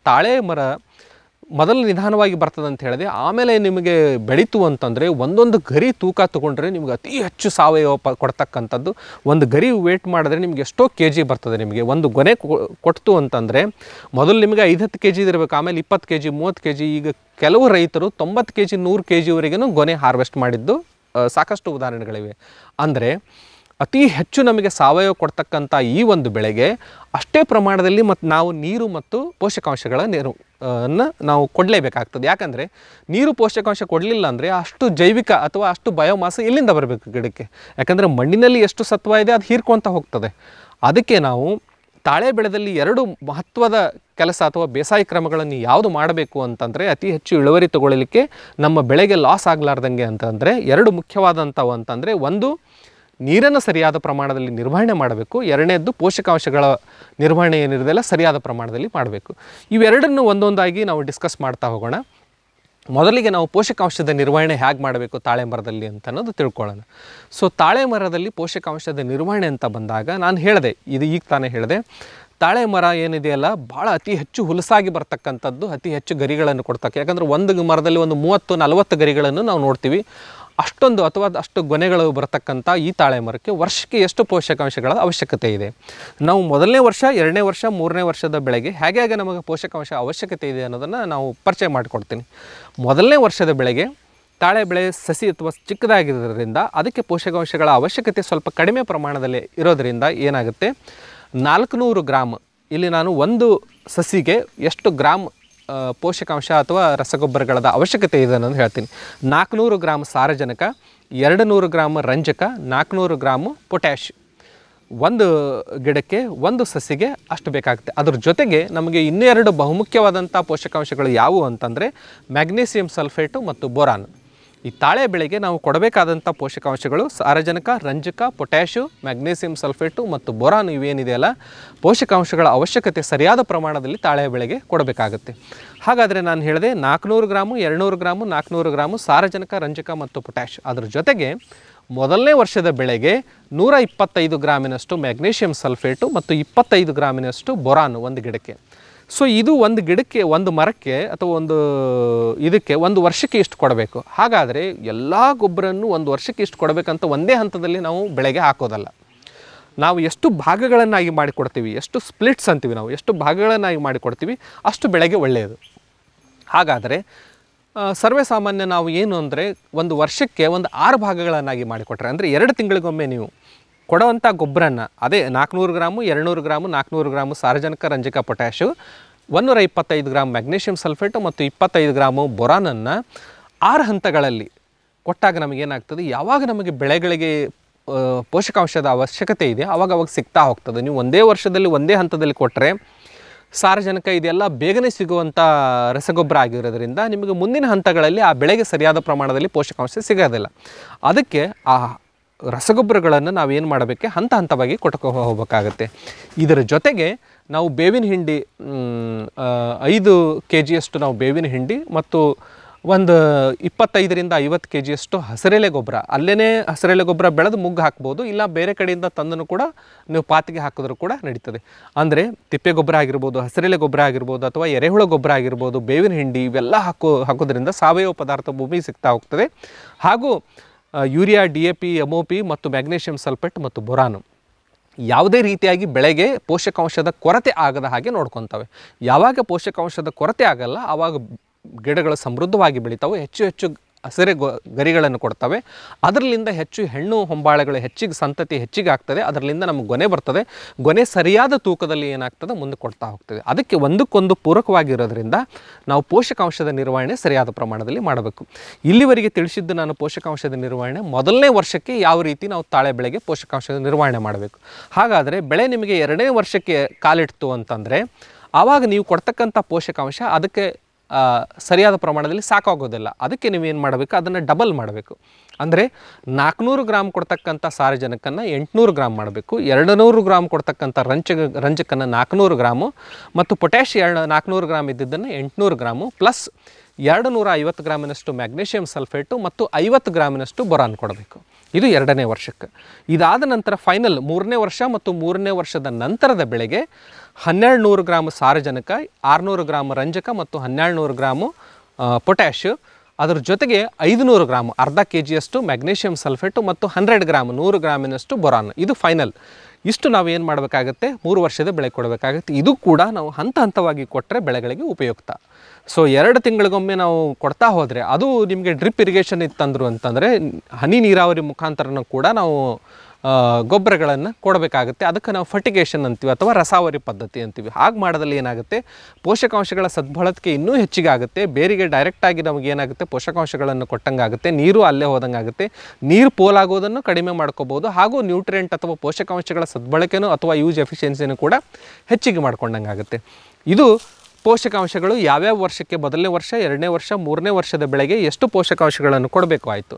ತಾಳೆ ಮರ ಮೊದಲು ನಿಧಾನವಾಗಿ ಬರ್ತದೆ ಅಂತ ಹೇಳಿದೆ ಆಮೇಲೆ ನಿಮಗೆ ಬೆಳೀತು ಅಂತಂದರೆ ಒಂದೊಂದು ಗರಿ ತೂಕ ತಗೊಂಡ್ರೆ ನಿಮ್ಗೆ ಅತಿ ಹೆಚ್ಚು ಸಾವಯವ ಪ ಕೊಡ್ತಕ್ಕಂಥದ್ದು ಒಂದು ಗರಿ ವೇಟ್ ಮಾಡಿದ್ರೆ ನಿಮ್ಗೆ ಎಷ್ಟೋ ಕೆ ಜಿ ಬರ್ತದೆ ನಿಮಗೆ ಒಂದು ಗೊನೆ ಕೊಡ್ತು ಅಂತಂದರೆ ಮೊದಲು ನಿಮಗೆ ಐದು ಹತ್ತು ಕೆ ಜಿ ಇರಬೇಕು ಆಮೇಲೆ ಇಪ್ಪತ್ತು ಕೆ ಜಿ ಮೂವತ್ತು ಕೆ ಜಿ ಈಗ ಕೆಲವು ರೈತರು ತೊಂಬತ್ತು ಕೆ ಜಿ ನೂರು ಕೆ ಜಿವರೆಗೂ ಗೊನೆ ಹಾರ್ವೆಸ್ಟ್ ಮಾಡಿದ್ದು ಸಾಕಷ್ಟು ಉದಾಹರಣೆಗಳಿವೆ ಅಂದರೆ ಅತಿ ಹೆಚ್ಚು ನಮಗೆ ಸಾವಯವ ಕೊಡ್ತಕ್ಕಂಥ ಈ ಒಂದು ಬೆಳೆಗೆ ಅಷ್ಟೇ ಪ್ರಮಾಣದಲ್ಲಿ ಮತ್ತು ನಾವು ನೀರು ಮತ್ತು ಪೋಷಕಾಂಶಗಳ ನೀರು ಅನ್ನು ನಾವು ಕೊಡಲೇಬೇಕಾಗ್ತದೆ ಯಾಕಂದರೆ ನೀರು ಪೋಷಕಾಂಶ ಕೊಡಲಿಲ್ಲ ಅಂದರೆ ಅಷ್ಟು ಜೈವಿಕ ಅಥವಾ ಅಷ್ಟು ಬಯೋಮಾಸ ಎಲ್ಲಿಂದ ಬರಬೇಕು ಗಿಡಕ್ಕೆ ಯಾಕಂದರೆ ಮಣ್ಣಿನಲ್ಲಿ ಎಷ್ಟು ಸತ್ವ ಇದೆ ಅದು ಹೀರ್ಕೊತ ಹೋಗ್ತದೆ ಅದಕ್ಕೆ ನಾವು ತಾಳೆ ಬೆಳೆದಲ್ಲಿ ಎರಡು ಮಹತ್ವದ ಕೆಲಸ ಅಥವಾ ಬೇಸಾಯ ಕ್ರಮಗಳನ್ನು ಯಾವುದು ಮಾಡಬೇಕು ಅಂತಂದರೆ ಅತಿ ಹೆಚ್ಚು ಇಳುವರಿ ತಗೊಳ್ಳಲಿಕ್ಕೆ ನಮ್ಮ ಬೆಳೆಗೆ ಲಾಸ್ ಆಗಲಾರ್ದಂಗೆ ಅಂತಂದರೆ ಎರಡು ಮುಖ್ಯವಾದಂಥವು ಅಂತಂದರೆ ಒಂದು ನೀರನ್ನು ಸರಿಯಾದ ಪ್ರಮಾಣದಲ್ಲಿ ನಿರ್ವಹಣೆ ಮಾಡಬೇಕು ಎರಡನೇದ್ದು ಪೋಷಕಾಂಶಗಳ ನಿರ್ವಹಣೆ ಏನಿರೋದೆಲ್ಲ ಸರಿಯಾದ ಪ್ರಮಾಣದಲ್ಲಿ ಮಾಡಬೇಕು ಇವೆರಡನ್ನು ಒಂದೊಂದಾಗಿ ನಾವು ಡಿಸ್ಕಸ್ ಮಾಡ್ತಾ ಹೋಗೋಣ ಮೊದಲಿಗೆ ನಾವು ಪೋಷಕಾಂಶದ ನಿರ್ವಹಣೆ ಹೇಗೆ ಮಾಡಬೇಕು ತಾಳೆ ಮರದಲ್ಲಿ ಅಂತ ಅನ್ನೋದು ತಿಳ್ಕೊಳ್ಳೋಣ ಸೊ ತಾಳೆ ಮರದಲ್ಲಿ ಪೋಷಕಾಂಶದ ನಿರ್ವಹಣೆ ಅಂತ ಬಂದಾಗ ನಾನು ಹೇಳಿದೆ ಇದು ಈಗ ತಾನೇ ಹೇಳಿದೆ ತಾಳೆ ಮರ ಏನಿದೆಯಲ್ಲ ಭಾಳ ಅತಿ ಹೆಚ್ಚು ಹುಲಸಾಗಿ ಬರ್ತಕ್ಕಂಥದ್ದು ಅತಿ ಹೆಚ್ಚು ಗರಿಗಳನ್ನು ಕೊಡ್ತಕ್ಕ ಯಾಕಂದರೆ ಒಂದು ಮರದಲ್ಲಿ ಒಂದು ಮೂವತ್ತು ನಲವತ್ತು ಗರಿಗಳನ್ನು ನಾವು ನೋಡ್ತೀವಿ ಅಷ್ಟೊಂದು ಅಥವಾ ಅಷ್ಟು ಗೊನೆಗಳು ಬರತಕ್ಕಂಥ ಈ ತಾಳೆ ಮರಕ್ಕೆ ವರ್ಷಕ್ಕೆ ಎಷ್ಟು ಪೋಷಕಾಂಶಗಳ ಅವಶ್ಯಕತೆ ಇದೆ ನಾವು ಮೊದಲನೇ ವರ್ಷ ಎರಡನೇ ವರ್ಷ ಮೂರನೇ ವರ್ಷದ ಬೆಳೆಗೆ ಹೇಗೆ ಹೇಗೆ ನಮಗೆ ಪೋಷಕಾಂಶ ಅವಶ್ಯಕತೆ ಇದೆ ಅನ್ನೋದನ್ನು ನಾವು ಪರಿಚಯ ಮಾಡಿಕೊಡ್ತೀನಿ ಮೊದಲನೇ ವರ್ಷದ ಬೆಳೆಗೆ ತಾಳೆ ಬೆಳೆ ಸಸಿ ಅಥವಾ ಚಿಕ್ಕದಾಗಿರೋದ್ರಿಂದ ಅದಕ್ಕೆ ಪೋಷಕಾಂಶಗಳ ಅವಶ್ಯಕತೆ ಸ್ವಲ್ಪ ಕಡಿಮೆ ಪ್ರಮಾಣದಲ್ಲಿ ಇರೋದರಿಂದ ಏನಾಗುತ್ತೆ ನಾಲ್ಕುನೂರು ಗ್ರಾಮ್ ಇಲ್ಲಿ ನಾನು ಒಂದು ಸಸಿಗೆ ಎಷ್ಟು ಗ್ರಾಮ್ ಪೋಷಕಾಂಶ ಅಥವಾ ರಸಗೊಬ್ಬರಗಳದ ಅವಶ್ಯಕತೆ ಇದೆ ಅನ್ನೋದು ಹೇಳ್ತೀನಿ ನಾಲ್ಕುನೂರು ಗ್ರಾಮ್ ಸಾರಜನಕ ಎರಡು ನೂರು ಗ್ರಾಮ್ ರಂಜಕ ನಾಲ್ಕುನೂರು ಗ್ರಾಮ್ ಪೊಟ್ಯಾಶ್ ಒಂದು ಗಿಡಕ್ಕೆ ಒಂದು ಸಸಿಗೆ ಅಷ್ಟು ಬೇಕಾಗುತ್ತೆ ಅದ್ರ ಜೊತೆಗೆ ನಮಗೆ ಇನ್ನೆರಡು ಬಹುಮುಖ್ಯವಾದಂಥ ಪೋಷಕಾಂಶಗಳು ಯಾವುವು ಅಂತಂದರೆ ಮ್ಯಾಗ್ನೀಸಿಯಂ ಸಲ್ಫೇಟು ಮತ್ತು ಬೋರಾನ್ ಈ ತಾಳೆ ಬೆಳೆಗೆ ನಾವು ಕೊಡಬೇಕಾದಂಥ ಪೋಷಕಾಂಶಗಳು ಸಾರಜನಕ ರಂಜಕ ಪೊಟ್ಯಾಷು ಮ್ಯಾಗ್ನೀಸಿಯಂ ಸಲ್ಫೇಟು ಮತ್ತು ಬೊರಾನ್ ಇವೇನಿದೆಯಲ್ಲ ಪೋಷಕಾಂಶಗಳ ಅವಶ್ಯಕತೆ ಸರಿಯಾದ ಪ್ರಮಾಣದಲ್ಲಿ ತಾಳೆ ಬೆಳೆಗೆ ಕೊಡಬೇಕಾಗುತ್ತೆ ಹಾಗಾದರೆ ನಾನು ಹೇಳಿದೆ ನಾಲ್ಕುನೂರು ಗ್ರಾಮು ಎರಡುನೂರು ಗ್ರಾಮು ನಾಲ್ಕುನೂರು ಗ್ರಾಮು ಸಾರಜನಕ ರಂಜಕ ಮತ್ತು ಪೊಟ್ಯಾಷ್ ಅದರ ಜೊತೆಗೆ ಮೊದಲನೇ ವರ್ಷದ ಬೆಳೆಗೆ ನೂರ ಇಪ್ಪತ್ತೈದು ಗ್ರಾಮಿನಷ್ಟು ಮ್ಯಾಗ್ನೀಷಿಯಂ ಸಲ್ಫೇಟು ಮತ್ತು ಇಪ್ಪತ್ತೈದು ಗ್ರಾಮಿನಷ್ಟು ಬೊರಾನು ಒಂದು ಗಿಡಕ್ಕೆ ಸೊ ಇದು ಒಂದು ಗಿಡಕ್ಕೆ ಒಂದು ಮರಕ್ಕೆ ಅಥವಾ ಒಂದು ಇದಕ್ಕೆ ಒಂದು ವರ್ಷಕ್ಕೆ ಇಷ್ಟು ಕೊಡಬೇಕು ಹಾಗಾದರೆ ಎಲ್ಲ ಗೊಬ್ಬರನ್ನು ಒಂದು ವರ್ಷಕ್ಕೆ ಇಷ್ಟು ಕೊಡಬೇಕಂತ ಒಂದೇ ಹಂತದಲ್ಲಿ ನಾವು ಬೆಳೆಗೆ ಹಾಕೋದಲ್ಲ ನಾವು ಎಷ್ಟು ಭಾಗಗಳನ್ನಾಗಿ ಮಾಡಿಕೊಡ್ತೀವಿ ಎಷ್ಟು ಸ್ಪ್ಲಿಟ್ಸ್ ಅಂತೀವಿ ನಾವು ಎಷ್ಟು ಭಾಗಗಳನ್ನಾಗಿ ಮಾಡಿಕೊಡ್ತೀವಿ ಅಷ್ಟು ಬೆಳೆಗೆ ಒಳ್ಳೆಯದು ಹಾಗಾದರೆ ಸರ್ವೇ ಸಾಮಾನ್ಯ ನಾವು ಏನು ಅಂದರೆ ಒಂದು ವರ್ಷಕ್ಕೆ ಒಂದು ಆರು ಭಾಗಗಳನ್ನಾಗಿ ಮಾಡಿಕೊಟ್ರೆ ಅಂದರೆ ಎರಡು ತಿಂಗಳಿಗೊಮ್ಮೆ ನೀವು ಕೊಡುವಂಥ ಗೊಬ್ಬರನ ಅದೇ ನಾಲ್ಕುನೂರು ಗ್ರಾಮು ಎರಡುನೂರು ಗ್ರಾಮು ನಾಲ್ಕುನೂರು ಗ್ರಾಮು ಸಾರ್ವಜನಿಕ ರಂಜಕ ಪೊಟ್ಯಾಶು ಒನ್ನೂರ ಇಪ್ಪತ್ತೈದು ಗ್ರಾಮ್ ಮ್ಯಾಗ್ನೀಷಿಯಂ ಸಲ್ಫೇಟು ಮತ್ತು ಇಪ್ಪತ್ತೈದು ಗ್ರಾಮು ಬೊರಾನನ್ನು ಆರು ಹಂತಗಳಲ್ಲಿ ಕೊಟ್ಟಾಗ ನಮಗೇನಾಗ್ತದೆ ಯಾವಾಗ ನಮಗೆ ಬೆಳೆಗಳಿಗೆ ಪೋಷಕಾಂಶದ ಅವಶ್ಯಕತೆ ಇದೆ ಆವಾಗ ಅವಾಗ ಸಿಗ್ತಾ ಹೋಗ್ತದೆ ನೀವು ಒಂದೇ ವರ್ಷದಲ್ಲಿ ಒಂದೇ ಹಂತದಲ್ಲಿ ಕೊಟ್ಟರೆ ಸಾರಜನಕ ಇದೆಲ್ಲ ಬೇಗನೆ ಸಿಗುವಂಥ ರಸಗೊಬ್ಬರ ಆಗಿರೋದ್ರಿಂದ ನಿಮಗೆ ಮುಂದಿನ ಹಂತಗಳಲ್ಲಿ ಆ ಬೆಳೆಗೆ ಸರಿಯಾದ ಪ್ರಮಾಣದಲ್ಲಿ ಪೋಷಕಾಂಶ ಸಿಗೋದಿಲ್ಲ ಅದಕ್ಕೆ ಆ ರಸಗೊಬ್ಬರಗಳನ್ನು ನಾವು ಏನು ಮಾಡಬೇಕೆ ಹಂತ ಹಂತವಾಗಿ ಕೊಟ್ಕೊ ಹೋಗಬೇಕಾಗತ್ತೆ ಇದರ ಜೊತೆಗೆ ನಾವು ಬೇವಿನ ಹಿಂಡಿ ಐದು ಕೆ ಜಿಯಷ್ಟು ನಾವು ಬೇವಿನ ಹಿಂಡಿ ಮತ್ತು ಒಂದು ಇಪ್ಪತ್ತೈದರಿಂದ ಐವತ್ತು ಕೆ ಜಿಯಷ್ಟು ಹಸಿರೆಲೆ ಗೊಬ್ಬರ ಅಲ್ಲೇ ಹಸಿರೆಲೆ ಗೊಬ್ಬರ ಬೆಳೆದು ಮುಗ್ಗು ಹಾಕ್ಬೋದು ಇಲ್ಲ ಬೇರೆ ಕಡೆಯಿಂದ ತಂದನು ಕೂಡ ನೀವು ಪಾತಿಗೆ ಹಾಕಿದ್ರೂ ಕೂಡ ನಡೀತದೆ ಅಂದರೆ ತಿಪ್ಪೆ ಗೊಬ್ಬರ ಆಗಿರ್ಬೋದು ಹಸಿರೆಲೆ ಗೊಬ್ಬರ ಆಗಿರ್ಬೋದು ಅಥವಾ ಎರೆಹುಳ ಗೊಬ್ಬರ ಆಗಿರ್ಬೋದು ಬೇವಿನ ಹಿಂಡಿ ಇವೆಲ್ಲ ಹಾಕೋ ಹಾಕೋದ್ರಿಂದ ಸಾವಯವ ಪದಾರ್ಥ ಭೂಮಿ ಸಿಗ್ತಾ ಹೋಗ್ತದೆ ಹಾಗೂ urea D A P M O P ಮತ್ತು ಮ್ಯಾಗ್ನೇಷಿಯಂ ಸಲ್ಫೇಟ್ ಮತ್ತು ಬೊರಾನು ಯಾವುದೇ ರೀತಿಯಾಗಿ ಬೆಳೆಗೆ ಪೋಷಕಾಂಶದ ಕೊರತೆ ಆಗದ ಹಾಗೆ ನೋಡ್ಕೊತವೆ ಯಾವಾಗ ಪೋಷಕಾಂಶದ ಕೊರತೆ ಆಗಲ್ಲ ಆವಾಗ ಗಿಡಗಳು ಸಮೃದ್ಧವಾಗಿ ಬೆಳಿತಾವೆ ಹೆಚ್ಚು ಹೆಚ್ಚು ಹಸಿರೆ ಗೊ ಗರಿಗಳನ್ನು ಕೊಡ್ತವೆ ಅದರಲ್ಲಿಂದ ಹೆಚ್ಚು ಹೆಣ್ಣು ಹೊಂಬಾಳೆಗಳು ಹೆಚ್ಚಿಗೆ ಸಂತತಿ ಹೆಚ್ಚಿಗೆ ಆಗ್ತದೆ ಅದರಲ್ಲಿಂದ ನಮ್ಗೆ ಗೊನೆ ಬರ್ತದೆ ಗೊನೆ ಸರಿಯಾದ ತೂಕದಲ್ಲಿ ಏನಾಗ್ತದೆ ಮುಂದೆ ಕೊಡ್ತಾ ಹೋಗ್ತದೆ ಅದಕ್ಕೆ ಒಂದಕ್ಕೊಂದು ಪೂರಕವಾಗಿರೋದ್ರಿಂದ ನಾವು ಪೋಷಕಾಂಶದ ನಿರ್ವಹಣೆ ಸರಿಯಾದ ಪ್ರಮಾಣದಲ್ಲಿ ಮಾಡಬೇಕು ಇಲ್ಲಿವರೆಗೆ ತಿಳಿಸಿದ್ದು ನಾನು ಪೋಷಕಾಂಶದ ನಿರ್ವಹಣೆ ಮೊದಲನೇ ವರ್ಷಕ್ಕೆ ಯಾವ ರೀತಿ ನಾವು ತಾಳೆ ಬೆಳೆಗೆ ಪೋಷಕಾಂಶದ ನಿರ್ವಹಣೆ ಮಾಡಬೇಕು ಹಾಗಾದರೆ ಬೆಳೆ ನಿಮಗೆ ಎರಡನೇ ವರ್ಷಕ್ಕೆ ಕಾಲಿಡ್ತು ಅಂತಂದರೆ ಆವಾಗ ನೀವು ಕೊಡ್ತಕ್ಕಂಥ ಪೋಷಕಾಂಶ ಅದಕ್ಕೆ ಸರಿಯಾದ ಪ್ರಮಾಣದಲ್ಲಿ ಸಾಕಾಗೋದಿಲ್ಲ ಅದಕ್ಕೆ ನೀವೇನು ಮಾಡಬೇಕು ಅದನ್ನು ಡಬಲ್ ಮಾಡಬೇಕು ಅಂದರೆ ನಾಲ್ಕುನೂರು ಗ್ರಾಮ್ ಕೊಡ್ತಕ್ಕಂಥ ಸಾರಜನಕನ್ನು ಎಂಟುನೂರು ಗ್ರಾಮ್ ಮಾಡಬೇಕು ಎರಡು ನೂರು ಗ್ರಾಮ್ ಕೊಡ್ತಕ್ಕಂಥ ರಂಜ ರಂಜಕನ್ನು ನಾಲ್ಕುನೂರು ಗ್ರಾಮು ಮತ್ತು ಪೊಟ್ಯಾಷ್ ಎರಡು ನಾಲ್ಕುನೂರು ಗ್ರಾಮ್ ಇದ್ದಿದ್ದನ್ನು ಎಂಟುನೂರು ಗ್ರಾಮು ಪ್ಲಸ್ ಎರಡು ನೂರ ಐವತ್ತು ಗ್ರಾಮಿನಷ್ಟು ಮ್ಯಾಗ್ನೇಷಿಯಂ ಸಲ್ಫೇಟು ಮತ್ತು ಐವತ್ತು ಗ್ರಾಮಿನಷ್ಟು ಬೊರಾನ್ ಕೊಡಬೇಕು ಇದು ಎರಡನೇ ವರ್ಷಕ್ಕೆ ಇದಾದ ನಂತರ ಫೈನಲ್ ಮೂರನೇ ವರ್ಷ ಮತ್ತು ಮೂರನೇ ವರ್ಷದ ನಂತರದ ಬೆಳೆಗೆ ಹನ್ನೆರಡು ನೂರು ಗ್ರಾಮ್ ಸಾರಜನಕ ಆರುನೂರು ಗ್ರಾಮ್ ರಂಜಕ ಮತ್ತು ಹನ್ನೆರಡು ನೂರು ಗ್ರಾಮು ಪೊಟ್ಯಾಷ್ ಅದರ ಜೊತೆಗೆ ಐದುನೂರು ಗ್ರಾಮ್ ಅರ್ಧ ಕೆ ಜಿಯಷ್ಟು ಮ್ಯಾಗ್ನೀಷಿಯಂ ಸಲ್ಫೇಟು ಮತ್ತು ಹಂಡ್ರೆಡ್ ಗ್ರಾಮ್ ನೂರು ಗ್ರಾಮಿನಷ್ಟು ಬೊರಾನ್ ಇದು ಫೈನಲ್ ಇಷ್ಟು ನಾವು ಏನು ಮಾಡಬೇಕಾಗತ್ತೆ ಮೂರು ವರ್ಷದ ಬೆಳೆ ಕೊಡಬೇಕಾಗತ್ತೆ ಇದು ಕೂಡ ನಾವು ಹಂತ ಹಂತವಾಗಿ ಕೊಟ್ಟರೆ ಬೆಳೆಗಳಿಗೆ ಉಪಯುಕ್ತ ಸೊ ಎರಡು ತಿಂಗಳಿಗೊಮ್ಮೆ ನಾವು ಕೊಡ್ತಾ ಹೋದರೆ ಅದು ನಿಮಗೆ ಡ್ರಿಪ್ ಇರಿಗೇಷನ್ ಇತ್ತಂದ್ರು ಅಂತಂದರೆ ಹನಿ ನೀರಾವರಿ ಮುಖಾಂತರನೂ ಕೂಡ ನಾವು ಗೊಬ್ಬರಗಳನ್ನು ಕೊಡಬೇಕಾಗುತ್ತೆ ಅದಕ್ಕೆ ನಾವು ಫರ್ಟಿಗೇಷನ್ ಅಂತೀವಿ ಅಥವಾ ರಸಾವರಿ ಪದ್ಧತಿ ಅಂತೀವಿ ಹಾಗೆ ಮಾಡೋದಲ್ಲಿ ಏನಾಗುತ್ತೆ ಪೋಷಕಾಂಶಗಳ ಸದ್ಬಳಕೆ ಇನ್ನೂ ಹೆಚ್ಚಿಗೆ ಆಗುತ್ತೆ ಬೇರಿಗೆ ಡೈರೆಕ್ಟಾಗಿ ನಮಗೆ ಏನಾಗುತ್ತೆ ಪೋಷಕಾಂಶಗಳನ್ನು ಕೊಟ್ಟಂಗಾಗುತ್ತೆ ನೀರು ಅಲ್ಲೇ ಹೋದಂಗಾಗುತ್ತೆ ನೀರು ಪೋಲಾಗೋದನ್ನು ಕಡಿಮೆ ಮಾಡ್ಕೋಬೋದು ಹಾಗೂ ನ್ಯೂಟ್ರಿಯೆಂಟ್ ಅಥವಾ ಪೋಷಕಾಂಶಗಳ ಸದ್ಬಳಕೆನೂ ಅಥವಾ ಯೂಸ್ ಎಫಿಷಿಯನ್ಸಿನೂ ಕೂಡ ಹೆಚ್ಚಿಗೆ ಮಾಡ್ಕೊಂಡಂಗಾಗುತ್ತೆ ಇದು ಪೋಷಕಾಂಶಗಳು ಯಾವ್ಯಾವ ವರ್ಷಕ್ಕೆ ಮೊದಲನೇ ವರ್ಷ ಎರಡನೇ ವರ್ಷ ಮೂರನೇ ವರ್ಷದ ಬೆಳೆಗೆ ಎಷ್ಟು ಪೋಷಕಾಂಶಗಳನ್ನು ಕೊಡಬೇಕು ಆಯಿತು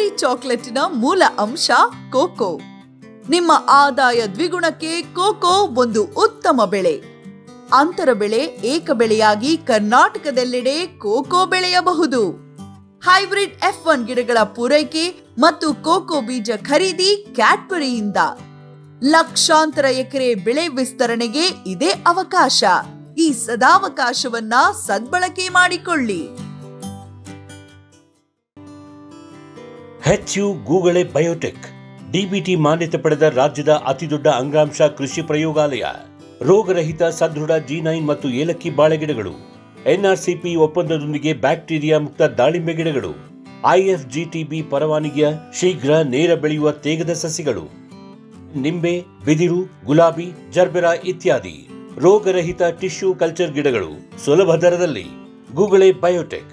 ಚಾರ್ಬೆರಿ ಚಾಕ್ಲೇಟಿನ ಮೂಲ ಅಂಶ ಕೋಕೋ ನಿಮ್ಮ ಆದಾಯ ದ್ವಿಗುಣಕ್ಕೆ ಕೋಕೋ ಒಂದು ಉತ್ತಮ ಬೆಳೆ ಅಂತರ ಬೆಳೆ ಏಕ ಬೆಳೆಯಾಗಿ ಕರ್ನಾಟಕದೆಲ್ಲೆಡೆ ಕೋಕೋ ಬೆಳೆಯಬಹುದು ಹೈಬ್ರಿಡ್ ಎಫ್ ಒನ್ ಗಿಡಗಳ ಪೂರೈಕೆ ಮತ್ತು ಕೋಕೋ ಬೀಜ ಖರೀದಿ ಕ್ಯಾಟ್ಬರಿಯಿಂದ ಲಕ್ಷಾಂತರ ಎಕರೆ ಬೆಳೆ ವಿಸ್ತರಣೆಗೆ ಇದೇ ಅವಕಾಶ ಈ ಸದಾವಕಾಶವನ್ನ ಸದ್ಬಳಕೆ ಮಾಡಿಕೊಳ್ಳಿ ಹೆಚ್ ಯು ಗೂಗಳೆ ಬಯೋಟೆಕ್ ಡಿಬಿಟಿ ಮಾನ್ಯತೆ ಪಡೆದ ರಾಜ್ಯದ ಅತಿದೊಡ್ಡ ಅಂಗಾಂಶ ಕೃಷಿ ಪ್ರಯೋಗಾಲಯ ರೋಗರಹಿತ ಸದೃಢ ಜಿ ನೈನ್ ಮತ್ತು ಏಲಕ್ಕಿ ಬಾಳೆಗಿಡಗಳು ಎನ್ಆರ್ಸಿಪಿ ಒಪ್ಪಂದದೊಂದಿಗೆ ಬ್ಯಾಕ್ಟೀರಿಯಾ ಮುಕ್ತ ದಾಳಿಂಬೆ ಗಿಡಗಳು ಐಎಫ್ಜಿಟಿಬಿ ಪರವಾನಗಿಯ ಶೀಘ್ರ ನೇರ ಬೆಳೆಯುವ ತೇಗದ ಸಸಿಗಳು ನಿಂಬೆ ಬಿದಿರು ಗುಲಾಬಿ ಜರ್ಬೆರಾ ಇತ್ಯಾದಿ ರೋಗರಹಿತ ಟಿಶ್ಯೂ ಕಲ್ಚರ್ ಗಿಡಗಳು ಸುಲಭ ದರದಲ್ಲಿ ಗೂಗಳೆ ಬಯೋಟೆಕ್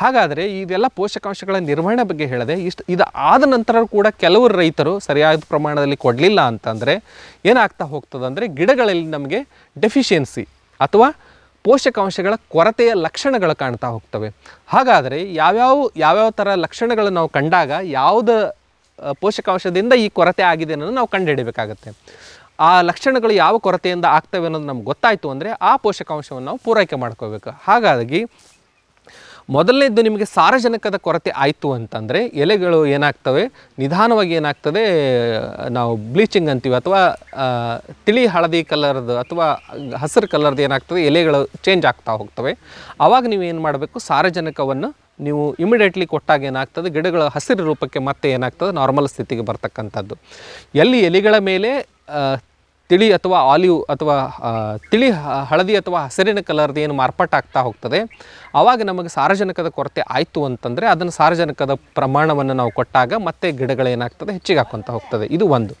ಹಾಗಾದರೆ ಇದೆಲ್ಲ ಪೋಷಕಾಂಶಗಳ ನಿರ್ವಹಣೆ ಬಗ್ಗೆ ಹೇಳದೆ ಇಷ್ಟು ಇದು ಆದ ನಂತರ ಕೂಡ ಕೆಲವರು ರೈತರು ಸರಿಯಾದ ಪ್ರಮಾಣದಲ್ಲಿ ಕೊಡಲಿಲ್ಲ ಅಂತಂದರೆ ಏನಾಗ್ತಾ ಹೋಗ್ತದೆ ಅಂದರೆ ಗಿಡಗಳಲ್ಲಿ ನಮಗೆ ಡೆಫಿಷಿಯನ್ಸಿ ಅಥವಾ ಪೋಷಕಾಂಶಗಳ ಕೊರತೆಯ ಲಕ್ಷಣಗಳು ಕಾಣ್ತಾ ಹೋಗ್ತವೆ ಹಾಗಾದರೆ ಯಾವ್ಯಾವ ಯಾವ್ಯಾವ ಥರ ಲಕ್ಷಣಗಳು ನಾವು ಕಂಡಾಗ ಯಾವುದ ಪೋಷಕಾಂಶದಿಂದ ಈ ಕೊರತೆ ಆಗಿದೆ ಅನ್ನೋದು ನಾವು ಕಂಡುಹಿಡಬೇಕಾಗತ್ತೆ ಆ ಲಕ್ಷಣಗಳು ಯಾವ ಕೊರತೆಯಿಂದ ಆಗ್ತವೆ ಅನ್ನೋದು ನಮ್ಗೆ ಗೊತ್ತಾಯಿತು ಅಂದರೆ ಆ ಪೋಷಕಾಂಶವನ್ನು ನಾವು ಪೂರೈಕೆ ಮಾಡ್ಕೋಬೇಕು ಹಾಗಾಗಿ ಮೊದಲನೇದ್ದು ನಿಮಗೆ ಸಾರಜನಕದ ಕೊರತೆ ಆಯಿತು ಅಂತಂದರೆ ಎಲೆಗಳು ಏನಾಗ್ತವೆ ನಿಧಾನವಾಗಿ ಏನಾಗ್ತದೆ ನಾವು ಬ್ಲೀಚಿಂಗ್ ಅಂತೀವಿ ಅಥವಾ ತಿಳಿ ಹಳದಿ ಕಲರ್ದು ಅಥವಾ ಹಸಿರು ಕಲರ್ದು ಏನಾಗ್ತದೆ ಎಲೆಗಳು ಚೇಂಜ್ ಆಗ್ತಾ ಹೋಗ್ತವೆ ಆವಾಗ ನೀವು ಏನು ಮಾಡಬೇಕು ಸಾರಜನಕವನ್ನು ನೀವು ಇಮಿಡಿಯೇಟ್ಲಿ ಕೊಟ್ಟಾಗ ಏನಾಗ್ತದೆ ಗಿಡಗಳ ಹಸಿರು ರೂಪಕ್ಕೆ ಮತ್ತೆ ಏನಾಗ್ತದೆ ನಾರ್ಮಲ್ ಸ್ಥಿತಿಗೆ ಬರ್ತಕ್ಕಂಥದ್ದು ಎಲ್ಲಿ ಎಲೆಗಳ ಮೇಲೆ ತಿಳಿ ಅಥವಾ ಆಲಿವ್ ಅಥವಾ ತಿಳಿ ಹಳದಿ ಅಥವಾ ಹಸಿರಿನ ಕಲರ್ದು ಏನು ಮಾರ್ಪಾಟಾಗ್ತಾ ಹೋಗ್ತದೆ ಆವಾಗ ನಮಗೆ ಸಾರಜನಕದ ಕೊರತೆ ಆಯಿತು ಅಂತಂದರೆ ಅದನ್ನು ಸಾರಜನಕದ ಪ್ರಮಾಣವನ್ನು ನಾವು ಕೊಟ್ಟಾಗ ಮತ್ತೆ ಗಿಡಗಳೇನಾಗ್ತದೆ ಹೆಚ್ಚಿಗೆ ಹಾಕ್ಕೊತ ಹೋಗ್ತದೆ ಇದು ಒಂದು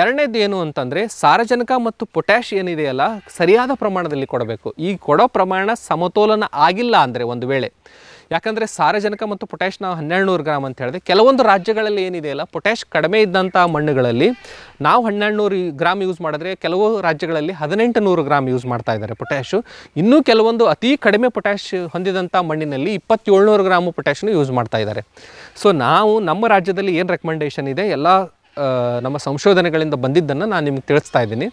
ಎರಡನೇದು ಏನು ಅಂತಂದರೆ ಸಾರಜನಕ ಮತ್ತು ಪೊಟ್ಯಾಶ್ ಏನಿದೆಯಲ್ಲ ಸರಿಯಾದ ಪ್ರಮಾಣದಲ್ಲಿ ಕೊಡಬೇಕು ಈ ಕೊಡೋ ಪ್ರಮಾಣ ಸಮತೋಲನ ಆಗಿಲ್ಲ ಅಂದರೆ ಒಂದು ವೇಳೆ ಯಾಕಂದರೆ ಸಾರಜನಕ ಮತ್ತು ಪೊಟ್ಯಾಶ್ ನಾವು ಹನ್ನೆರಡು ನೂರು ಗ್ರಾಮ್ ಅಂತ ಹೇಳಿದೆ ಕೆಲವೊಂದು ರಾಜ್ಯಗಳಲ್ಲಿ ಏನಿದೆಯಲ್ಲ ಪೊಟ್ಯಾಶ್ ಕಡಿಮೆ ಇದ್ದಂಥ ಮಣ್ಣುಗಳಲ್ಲಿ ನಾವು ಹನ್ನೆರಡು ನೂರು ಗ್ರಾಮ್ ಯೂಸ್ ಮಾಡಿದ್ರೆ ಕೆಲವು ರಾಜ್ಯಗಳಲ್ಲಿ ಹದಿನೆಂಟು ನೂರು ಗ್ರಾಮ್ ಯೂಸ್ ಮಾಡ್ತಾ ಇದ್ದಾರೆ ಪೊಟ್ಯಾಶು ಇನ್ನೂ ಕೆಲವೊಂದು ಅತಿ ಕಡಿಮೆ ಪೊಟ್ಯಾಶ್ ಹೊಂದಿದಂಥ ಮಣ್ಣಿನಲ್ಲಿ ಇಪ್ಪತ್ತೇಳ್ನೂರು ಗ್ರಾಮು ಪೊಟ್ಯಾಶನ್ನು ಯೂಸ್ ಮಾಡ್ತಾ ಇದ್ದಾರೆ ಸೊ ನಾವು ನಮ್ಮ ರಾಜ್ಯದಲ್ಲಿ ಏನು ರೆಕಮೆಂಡೇಷನ್ ಇದೆ ಎಲ್ಲ ನಮ್ಮ ಸಂಶೋಧನೆಗಳಿಂದ ಬಂದಿದ್ದನ್ನು ನಾನು ನಿಮ್ಗೆ ತಿಳಿಸ್ತಾ ಇದ್ದೀನಿ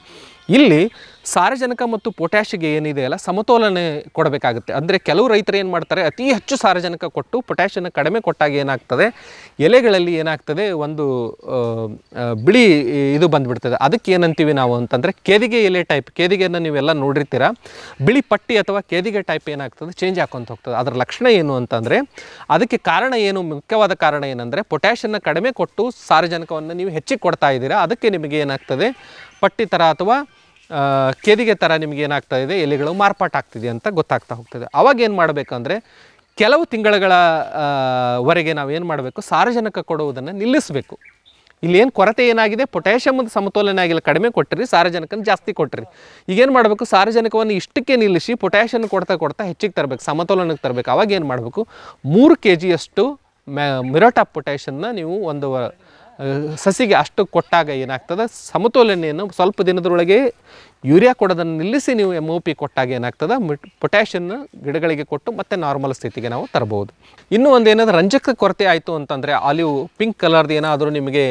ಇಲ್ಲಿ ಸಾರಜನಕ ಮತ್ತು ಪೊಟ್ಯಾಷಿಗೆ ಏನಿದೆ ಅಲ್ಲ ಸಮತೋಲನೆ ಕೊಡಬೇಕಾಗುತ್ತೆ ಅಂದರೆ ಕೆಲವು ರೈತರು ಏನು ಮಾಡ್ತಾರೆ ಅತಿ ಹೆಚ್ಚು ಸಾರಜನಕ ಕೊಟ್ಟು ಪೊಟ್ಯಾಷನ್ನು ಕಡಿಮೆ ಕೊಟ್ಟಾಗ ಏನಾಗ್ತದೆ ಎಲೆಗಳಲ್ಲಿ ಏನಾಗ್ತದೆ ಒಂದು ಬಿಳಿ ಇದು ಬಂದುಬಿಡ್ತದೆ ಅದಕ್ಕೆ ಏನಂತೀವಿ ನಾವು ಅಂತಂದರೆ ಕೇದಿಗೆ ಎಲೆ ಟೈಪ್ ಕೇದಿಗೆಯನ್ನು ನೀವೆಲ್ಲ ನೋಡಿರ್ತೀರ ಬಿಳಿ ಪಟ್ಟಿ ಅಥವಾ ಕೇದಿಗೆ ಟೈಪ್ ಏನಾಗ್ತದೆ ಚೇಂಜ್ ಹಾಕೊಂತ ಹೋಗ್ತದೆ ಅದರ ಲಕ್ಷಣ ಏನು ಅಂತಂದರೆ ಅದಕ್ಕೆ ಕಾರಣ ಏನು ಮುಖ್ಯವಾದ ಕಾರಣ ಏನಂದರೆ ಪೊಟ್ಯಾಷನ್ನು ಕಡಿಮೆ ಕೊಟ್ಟು ಸಾರಜನಕವನ್ನು ನೀವು ಹೆಚ್ಚಿಗೆ ಕೊಡ್ತಾ ಇದ್ದೀರಾ ಅದಕ್ಕೆ ನಿಮಗೆ ಏನಾಗ್ತದೆ ಪಟ್ಟಿ ಥರ ಅಥವಾ ಕೇದಿಗೆ ಥರ ನಿಮ್ಗೆ ಏನಾಗ್ತಾ ಇದೆ ಎಲೆಗಳು ಮಾರ್ಪಾಟಾಗ್ತಿದೆ ಅಂತ ಗೊತ್ತಾಗ್ತಾ ಹೋಗ್ತದೆ ಅವಾಗ ಏನು ಮಾಡಬೇಕಂದ್ರೆ ಕೆಲವು ತಿಂಗಳುಗಳ ವರೆಗೆ ನಾವು ಏನು ಮಾಡಬೇಕು ಸಾರಜನಕ ಕೊಡುವುದನ್ನು ನಿಲ್ಲಿಸಬೇಕು ಇಲ್ಲೇನು ಕೊರತೆ ಏನಾಗಿದೆ ಪೊಟ್ಯಾಷಿಯಮದ ಸಮತೋಲನ ಆಗಿಲ್ಲ ಕಡಿಮೆ ಕೊಟ್ಟಿರಿ ಸಾರಜನಕನ ಜಾಸ್ತಿ ಕೊಟ್ಟಿರಿ ಈಗೇನು ಮಾಡಬೇಕು ಸಾರಜನಕವನ್ನು ಇಷ್ಟಕ್ಕೆ ನಿಲ್ಲಿಸಿ ಪೊಟ್ಯಾಷಿಯನ್ ಕೊಡ್ತಾ ಕೊಡ್ತಾ ಹೆಚ್ಚಿಗೆ ತರಬೇಕು ಸಮತೋಲನಕ್ಕೆ ತರಬೇಕು ಅವಾಗ ಏನು ಮಾಡಬೇಕು ಮೂರು ಕೆ ಜಿಯಷ್ಟು ಮ್ಯಾ ಮಿರೋಟಾ ಪೊಟ್ಯಾಷನ್ನ ನೀವು ಒಂದು ಸಸಿಗೆ ಅಷ್ಟು ಕೊಟ್ಟಾಗ ಏನಾಗ್ತದೆ ಸಮತೋಲನೆಯನ್ನು ಸ್ವಲ್ಪ ದಿನದೊಳಗೆ ಯೂರಿಯಾ ಕೊಡೋದನ್ನು ನಿಲ್ಲಿಸಿ ನೀವು ಎಮ್ ಒ ಪಿ ಕೊಟ್ಟಾಗ ಏನಾಗ್ತದೆ ಮಿಟ್ ಪೊಟ್ಯಾಷಿಯನ್ನು ಗಿಡಗಳಿಗೆ ಕೊಟ್ಟು ಮತ್ತೆ ನಾರ್ಮಲ್ ಸ್ಥಿತಿಗೆ ನಾವು ತರಬಹುದು ಇನ್ನೂ ಒಂದು ಏನಾದರೂ ರಂಜಕ ಕೊರತೆ ಆಯಿತು ಅಂತಂದರೆ ಆಲಿವ್ ಪಿಂಕ್ ಕಲರ್ದು ಏನಾದರೂ ನಿಮಗೆ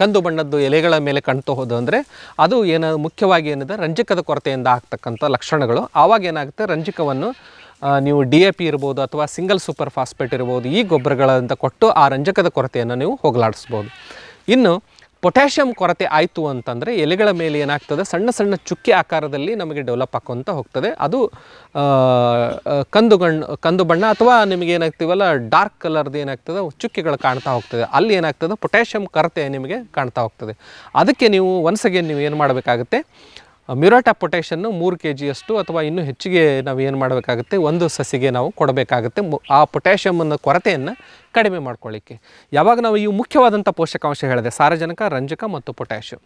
ಕಂದು ಬಣ್ಣದ್ದು ಎಲೆಗಳ ಮೇಲೆ ಕಣ್ತು ಹೋದು ಅಂದರೆ ಅದು ಏನು ಮುಖ್ಯವಾಗಿ ಏನಿದೆ ರಂಜಕದ ಕೊರತೆಯಿಂದ ಆಗ್ತಕ್ಕಂಥ ಲಕ್ಷಣಗಳು ಆವಾಗ ಏನಾಗುತ್ತೆ ರಂಜಕವನ್ನು ನೀವು ಡಿ ಎ ಪಿ ಇರ್ಬೋದು ಅಥವಾ ಸಿಂಗಲ್ ಸೂಪರ್ ಫಾಸ್ಫೇಟ್ ಇರ್ಬೋದು ಈ ಗೊಬ್ಬರಗಳಂತ ಕೊಟ್ಟು ಆ ರಂಜಕದ ಕೊರತೆಯನ್ನು ನೀವು ಹೋಗಲಾಡಿಸ್ಬೋದು ಇನ್ನು ಪೊಟ್ಯಾಷಿಯಂ ಕೊರತೆ ಆಯಿತು ಅಂತಂದರೆ ಎಲೆಗಳ ಮೇಲೆ ಏನಾಗ್ತದೆ ಸಣ್ಣ ಸಣ್ಣ ಚುಕ್ಕಿ ಆಕಾರದಲ್ಲಿ ನಮಗೆ ಡೆವಲಪ್ ಆಕ್ಕೊಂತ ಹೋಗ್ತದೆ ಅದು ಕಂದು ಕಂದು ಬಣ್ಣ ಅಥವಾ ನಿಮಗೆ ಏನಾಗ್ತೀವಲ್ಲ ಡಾರ್ಕ್ ಕಲರ್ದು ಏನಾಗ್ತದೆ ಚುಕ್ಕಿಗಳು ಕಾಣ್ತಾ ಹೋಗ್ತದೆ ಅಲ್ಲಿ ಏನಾಗ್ತದೆ ಪೊಟ್ಯಾಷಿಯಂ ಕೊರತೆ ನಿಮಗೆ ಕಾಣ್ತಾ ಹೋಗ್ತದೆ ಅದಕ್ಕೆ ನೀವು ಒನ್ಸ್ ನೀವು ಏನು ಮಾಡಬೇಕಾಗುತ್ತೆ ಮ್ಯೂರಾಟಾ ಪೊಟ್ಯಾಷನ್ನು ಮೂರು ಕೆ ಜಿಯಷ್ಟು ಅಥವಾ ಇನ್ನೂ ಹೆಚ್ಚಿಗೆ ನಾವು ಏನು ಮಾಡಬೇಕಾಗುತ್ತೆ ಒಂದು ಸಸಿಗೆ ನಾವು ಕೊಡಬೇಕಾಗುತ್ತೆ ಆ ಪೊಟ್ಯಾಷಿಯಮ್ಮನ್ನು ಕೊರತೆಯನ್ನು ಕಡಿಮೆ ಮಾಡ್ಕೊಳ್ಳಿಕ್ಕೆ ಯಾವಾಗ ನಾವು ಈ ಮುಖ್ಯವಾದಂಥ ಪೋಷಕಾಂಶ ಹೇಳಿದೆ ಸಾರಜನಕ ರಂಜಕ ಮತ್ತು ಪೊಟ್ಯಾಷಿಯಂ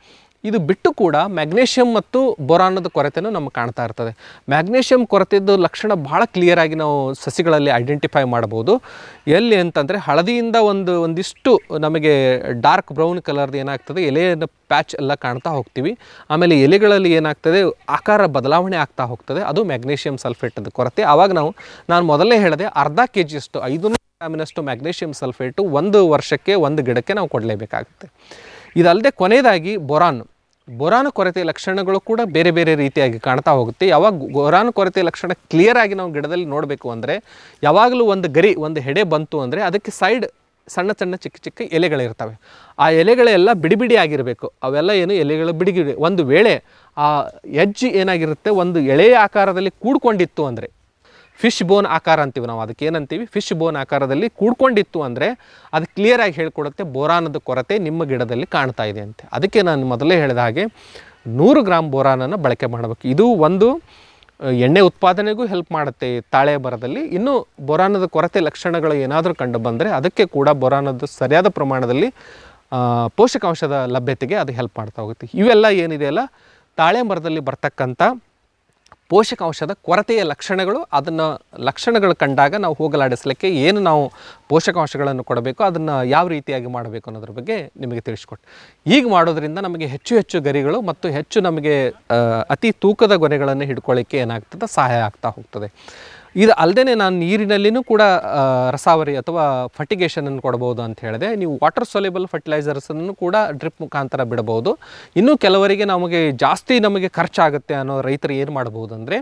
ಇದು ಬಿಟ್ಟು ಕೂಡ ಮ್ಯಾಗ್ನೇಷಿಯಂ ಮತ್ತು ಬೊರಾನದ ಕೊರತೆಯೂ ನಮಗೆ ಕಾಣ್ತಾ ಇರ್ತದೆ ಮ್ಯಾಗ್ನೇಷಿಯಂ ಕೊರತೆದ್ದು ಲಕ್ಷಣ ಭಾಳ ಕ್ಲಿಯರಾಗಿ ನಾವು ಸಸಿಗಳಲ್ಲಿ ಐಡೆಂಟಿಫೈ ಮಾಡ್ಬೋದು ಎಲ್ಲಿ ಅಂತಂದರೆ ಹಳದಿಯಿಂದ ಒಂದು ಒಂದಿಷ್ಟು ನಮಗೆ ಡಾರ್ಕ್ ಬ್ರೌನ್ ಕಲರ್ದು ಏನಾಗ್ತದೆ ಎಲೆಯನ್ನು ಪ್ಯಾಚ್ ಎಲ್ಲ ಕಾಣ್ತಾ ಹೋಗ್ತೀವಿ ಆಮೇಲೆ ಎಲೆಗಳಲ್ಲಿ ಏನಾಗ್ತದೆ ಆಕಾರ ಬದಲಾವಣೆ ಆಗ್ತಾ ಹೋಗ್ತದೆ ಅದು ಮ್ಯಾಗ್ನೇಷಿಯಂ ಸಲ್ಫೇಟದ ಕೊರತೆ ಆವಾಗ ನಾವು ನಾನು ಮೊದಲೇ ಹೇಳಿದೆ ಅರ್ಧ ಕೆ ಜಿಯಷ್ಟು ಐದು ಗ್ರಾಮಿನಷ್ಟು ಮ್ಯಾಗ್ನೇಷಿಯಂ ಸಲ್ಫೇಟು ಒಂದು ವರ್ಷಕ್ಕೆ ಒಂದು ಗಿಡಕ್ಕೆ ನಾವು ಕೊಡಲೇಬೇಕಾಗುತ್ತೆ ಇದಲ್ಲದೆ ಕೊನೆಯದಾಗಿ ಬೊರಾನ್ ಬೊರಾನ್ ಕೊರತೆ ಲಕ್ಷಣಗಳು ಕೂಡ ಬೇರೆ ಬೇರೆ ರೀತಿಯಾಗಿ ಕಾಣ್ತಾ ಹೋಗುತ್ತೆ ಯಾವಾಗ ಬೊರಾನ್ ಕೊರತೆ ಲಕ್ಷಣ ಕ್ಲಿಯರ್ ಆಗಿ ನಾವು ಗಿಡದಲ್ಲಿ ನೋಡಬೇಕು ಅಂದರೆ ಯಾವಾಗಲೂ ಒಂದು ಗರಿ ಒಂದು ಹೆಡೆ ಬಂತು ಅಂದರೆ ಅದಕ್ಕೆ ಸೈಡ್ ಸಣ್ಣ ಸಣ್ಣ ಚಿಕ್ಕ ಚಿಕ್ಕ ಎಲೆಗಳಿರ್ತವೆ ಆ ಎಲೆಗಳೆಲ್ಲ ಬಿಡಿ ಬಿಡಿ ಆಗಿರಬೇಕು ಅವೆಲ್ಲ ಏನು ಎಲೆಗಳು ಬಿಡಿಗಿಡಿ ಒಂದು ವೇಳೆ ಆ ಎಜ್ಜು ಏನಾಗಿರುತ್ತೆ ಒಂದು ಎಳೆಯ ಆಕಾರದಲ್ಲಿ ಕೂಡ್ಕೊಂಡಿತ್ತು ಅಂದರೆ ಫಿಶ್ ಬೋನ್ ಆಕಾರ ಅಂತೀವಿ ನಾವು ಅದಕ್ಕೆ ಏನಂತೀವಿ ಫಿಶ್ ಬೋನ್ ಆಕಾರದಲ್ಲಿ ಕೂಡ್ಕೊಂಡಿತ್ತು ಅಂದರೆ ಅದು ಕ್ಲಿಯರಾಗಿ ಹೇಳ್ಕೊಡುತ್ತೆ ಬೋರಾನದ ಕೊರತೆ ನಿಮ್ಮ ಗಿಡದಲ್ಲಿ ಕಾಣ್ತಾ ಇದೆ ಅಂತೆ ಅದಕ್ಕೆ ನಾನು ಮೊದಲೇ ಹೇಳಿದ ಹಾಗೆ ನೂರು ಗ್ರಾಮ್ ಬೋರಾನನ್ನು ಬಳಕೆ ಮಾಡಬೇಕು ಇದು ಒಂದು ಎಣ್ಣೆ ಉತ್ಪಾದನೆಗೂ ಹೆಲ್ಪ್ ಮಾಡುತ್ತೆ ತಾಳೆ ಬರದಲ್ಲಿ ಇನ್ನು ಬೋರಾನದ ಕೊರತೆ ಲಕ್ಷಣಗಳು ಏನಾದರೂ ಕಂಡು ಬಂದರೆ ಅದಕ್ಕೆ ಕೂಡ ಬೋರಾನದ್ದು ಸರಿಯಾದ ಪ್ರಮಾಣದಲ್ಲಿ ಪೋಷಕಾಂಶದ ಲಭ್ಯತೆಗೆ ಅದು ಹೆಲ್ಪ್ ಮಾಡ್ತಾ ಹೋಗುತ್ತೆ ಇವೆಲ್ಲ ಏನಿದೆಯಲ್ಲ ತಾಳೆ ಮರದಲ್ಲಿ ಬರ್ತಕ್ಕಂಥ ಪೋಷಕಾಂಶದ ಕೊರತೆಯ ಲಕ್ಷಣಗಳು ಅದನ್ನು ಲಕ್ಷಣಗಳು ಕಂಡಾಗ ನಾವು ಹೋಗಲಾಡಿಸಲಿಕ್ಕೆ ಏನು ನಾವು ಪೋಷಕಾಂಶಗಳನ್ನು ಕೊಡಬೇಕು ಅದನ್ನು ಯಾವ ರೀತಿಯಾಗಿ ಮಾಡಬೇಕು ಅನ್ನೋದ್ರ ಬಗ್ಗೆ ನಿಮಗೆ ತಿಳಿಸ್ಕೊಟ್ ಈಗ ಮಾಡೋದರಿಂದ ನಮಗೆ ಹೆಚ್ಚು ಹೆಚ್ಚು ಗರಿಗಳು ಮತ್ತು ಹೆಚ್ಚು ನಮಗೆ ಅತಿ ತೂಕದ ಗೊನೆಗಳನ್ನು ಹಿಡ್ಕೊಳ್ಳಿಕ್ಕೆ ಏನಾಗ್ತದೆ ಸಹಾಯ ಆಗ್ತಾ ಹೋಗ್ತದೆ ಇದು ಅಲ್ಲದೆ ನಾನು ನೀರಿನಲ್ಲಿನೂ ಕೂಡ ರಸಾವರಿ ಅಥವಾ ಫರ್ಟಿಗೇಷನನ್ನು ಕೊಡ್ಬೋದು ಅಂತ ಹೇಳಿದೆ ನೀವು ವಾಟರ್ ಸೊಲೆಬಲ್ ಫರ್ಟಿಲೈಸರ್ಸನ್ನು ಕೂಡ ಡ್ರಿಪ್ ಮುಖಾಂತರ ಬಿಡಬಹುದು ಇನ್ನೂ ಕೆಲವರಿಗೆ ನಮಗೆ ಜಾಸ್ತಿ ನಮಗೆ ಖರ್ಚಾಗುತ್ತೆ ಅನ್ನೋ ರೈತರು ಏನು ಮಾಡಬಹುದು ಅಂದರೆ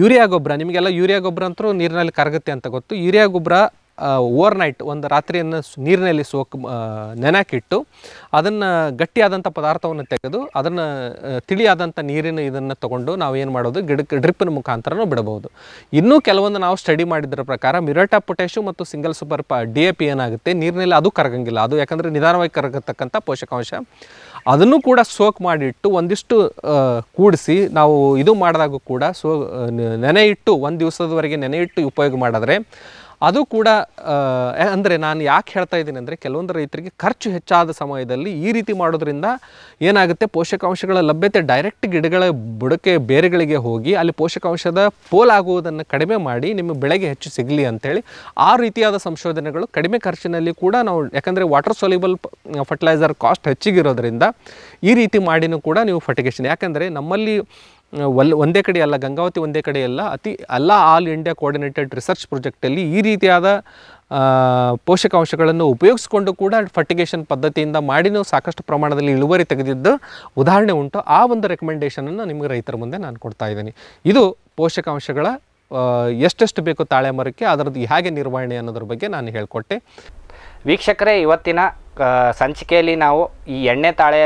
ಯೂರಿಯಾ ಗೊಬ್ಬರ ನಿಮಗೆಲ್ಲ ಯೂರಿಯಾ ಗೊಬ್ಬರ ಅಂತೂ ನೀರಿನಲ್ಲಿ ಕರಗುತ್ತೆ ಅಂತ ಗೊತ್ತು ಯೂರಿಯಾ ಗೊಬ್ಬರ ಓವರ್ನೈಟ್ ಒಂದು ರಾತ್ರಿಯನ್ನು ನೀರಿನಲ್ಲಿ ಸೋಕ್ ನೆನಕಿಟ್ಟು ಅದನ್ನು ಗಟ್ಟಿಯಾದಂಥ ಪದಾರ್ಥವನ್ನು ತೆಗೆದು ಅದನ್ನು ತಿಳಿಯಾದಂಥ ನೀರಿನ ಇದನ್ನು ತಗೊಂಡು ನಾವು ಏನು ಮಾಡೋದು ಗಿಡಕ್ಕೆ ಡ್ರಿಪ್ಪಿನ ಮುಖಾಂತರನೂ ಬಿಡಬಹುದು ಇನ್ನೂ ಕೆಲವೊಂದು ನಾವು ಸ್ಟಡಿ ಮಾಡಿದ್ರ ಪ್ರಕಾರ ಮಿರಟಾ ಪೊಟ್ಯಾಶು ಮತ್ತು ಸಿಂಗಲ್ ಸೂಪರ್ ಪ ಡಿ ಎ ಪಿ ಏನಾಗುತ್ತೆ ನೀರಿನಲ್ಲಿ ಅದು ಕರಗಂಗಿಲ್ಲ ಅದು ಯಾಕಂದರೆ ನಿಧಾನವಾಗಿ ಕರಗತಕ್ಕಂಥ ಪೋಷಕಾಂಶ ಅದನ್ನು ಕೂಡ ಸೋಕ್ ಮಾಡಿಟ್ಟು ಒಂದಿಷ್ಟು ಕೂಡಿಸಿ ನಾವು ಇದು ಮಾಡಿದಾಗ ಕೂಡ ಸೋ ನೆನೆಯಿಟ್ಟು ಒಂದು ದಿವಸದವರೆಗೆ ನೆನೆಯಿಟ್ಟು ಉಪಯೋಗ ಮಾಡಿದ್ರೆ ಅದು ಕೂಡ ಅಂದರೆ ನಾನು ಯಾಕೆ ಹೇಳ್ತಾ ಇದ್ದೀನಿ ಅಂದರೆ ಕೆಲವೊಂದು ರೈತರಿಗೆ ಖರ್ಚು ಹೆಚ್ಚಾದ ಸಮಯದಲ್ಲಿ ಈ ರೀತಿ ಮಾಡೋದ್ರಿಂದ ಏನಾಗುತ್ತೆ ಪೋಷಕಾಂಶಗಳ ಲಭ್ಯತೆ ಡೈರೆಕ್ಟ್ ಗಿಡಗಳ ಬುಡಕೆ ಬೇರೆಗಳಿಗೆ ಹೋಗಿ ಅಲ್ಲಿ ಪೋಷಕಾಂಶದ ಪೋಲಾಗುವುದನ್ನು ಕಡಿಮೆ ಮಾಡಿ ನಿಮ್ಮ ಬೆಳೆಗೆ ಹೆಚ್ಚು ಸಿಗಲಿ ಅಂಥೇಳಿ ಆ ರೀತಿಯಾದ ಸಂಶೋಧನೆಗಳು ಕಡಿಮೆ ಖರ್ಚಿನಲ್ಲಿ ಕೂಡ ನಾವು ಯಾಕಂದರೆ ವಾಟರ್ ಸೊಲ್ಯೂಬಲ್ ಫರ್ಟಿಲೈಸರ್ ಕಾಸ್ಟ್ ಹೆಚ್ಚಿಗಿರೋದ್ರಿಂದ ಈ ರೀತಿ ಮಾಡಿನೂ ಕೂಡ ನೀವು ಫರ್ಟಿಗೇಷನ್ ಯಾಕಂದರೆ ನಮ್ಮಲ್ಲಿ ಒಲ್ ಒಂದೇ ಕಡೆ ಅಲ್ಲ ಗಂಗಾವತಿ ಒಂದೇ ಕಡೆ ಅಲ್ಲ ಅತಿ ಅಲ್ಲ ಆಲ್ ಇಂಡಿಯಾ ಕೋಆರ್ಡಿನೇಟೆಡ್ ರಿಸರ್ಚ್ ಪ್ರಾಜೆಕ್ಟಲ್ಲಿ ಈ ರೀತಿಯಾದ ಪೋಷಕಾಂಶಗಳನ್ನು ಉಪಯೋಗಿಸ್ಕೊಂಡು ಕೂಡ ಫರ್ಟಿಗೇಷನ್ ಪದ್ಧತಿಯಿಂದ ಮಾಡಿನೂ ಸಾಕಷ್ಟು ಪ್ರಮಾಣದಲ್ಲಿ ಇಳುವರಿ ತೆಗೆದಿದ್ದು ಉದಾಹರಣೆ ಉಂಟು ಆ ಒಂದು ರೆಕಮೆಂಡೇಷನನ್ನು ನಿಮಗೆ ರೈತರ ಮುಂದೆ ನಾನು ಕೊಡ್ತಾ ಇದ್ದೀನಿ ಇದು ಪೋಷಕಾಂಶಗಳ ಎಷ್ಟೆಷ್ಟು ಬೇಕು ತಾಳೆ ಮರಕ್ಕೆ ಅದರದ್ದು ಹೇಗೆ ನಿರ್ವಹಣೆ ಅನ್ನೋದ್ರ ಬಗ್ಗೆ ನಾನು ಹೇಳಿಕೊಟ್ಟೆ ವೀಕ್ಷಕರೇ ಇವತ್ತಿನ ಸಂಚಿಕೆಯಲ್ಲಿ ನಾವು ಈ ಎಣ್ಣೆ ತಾಳೆ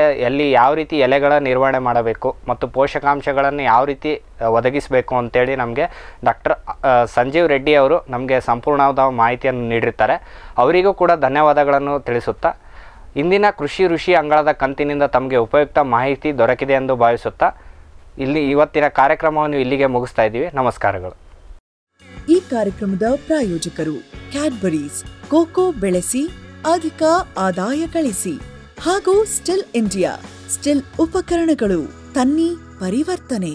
ಯಾವ ರೀತಿ ಎಲೆಗಳ ನಿರ್ವಹಣೆ ಮಾಡಬೇಕು ಮತ್ತು ಪೋಷಕಾಂಶಗಳನ್ನು ಯಾವ ರೀತಿ ಒದಗಿಸಬೇಕು ಅಂತೇಳಿ ನಮಗೆ ಡಾಕ್ಟರ್ ಸಂಜೀವ್ ರೆಡ್ಡಿ ಅವರು ನಮಗೆ ಸಂಪೂರ್ಣವಾದ ಮಾಹಿತಿಯನ್ನು ನೀಡಿರ್ತಾರೆ ಅವರಿಗೂ ಕೂಡ ಧನ್ಯವಾದಗಳನ್ನು ತಿಳಿಸುತ್ತಾ ಇಂದಿನ ಕೃಷಿ ಋಷಿ ಅಂಗಳದ ಕಂತಿನಿಂದ ತಮಗೆ ಉಪಯುಕ್ತ ಮಾಹಿತಿ ದೊರಕಿದೆ ಎಂದು ಭಾವಿಸುತ್ತಾ ಇಲ್ಲಿ ಇವತ್ತಿನ ಕಾರ್ಯಕ್ರಮವನ್ನು ಇಲ್ಲಿಗೆ ಮುಗಿಸ್ತಾ ಇದ್ದೀವಿ ನಮಸ್ಕಾರಗಳು ಈ ಕಾರ್ಯಕ್ರಮದ ಪ್ರಾಯೋಜಕರು ಕ್ಯಾಡ್ಬರೀಸ್ ಕೋಕೋ ಬೆಳೆಸಿ ಅಧಿಕ ಆದಾಯ ಗಳಿಸಿ ಹಾಗೂ ಸ್ಟಿಲ್ ಇಂಡಿಯಾ ಸ್ಟಿಲ್ ಉಪಕರಣಗಳು ತನ್ನಿ ಪರಿವರ್ತನೆ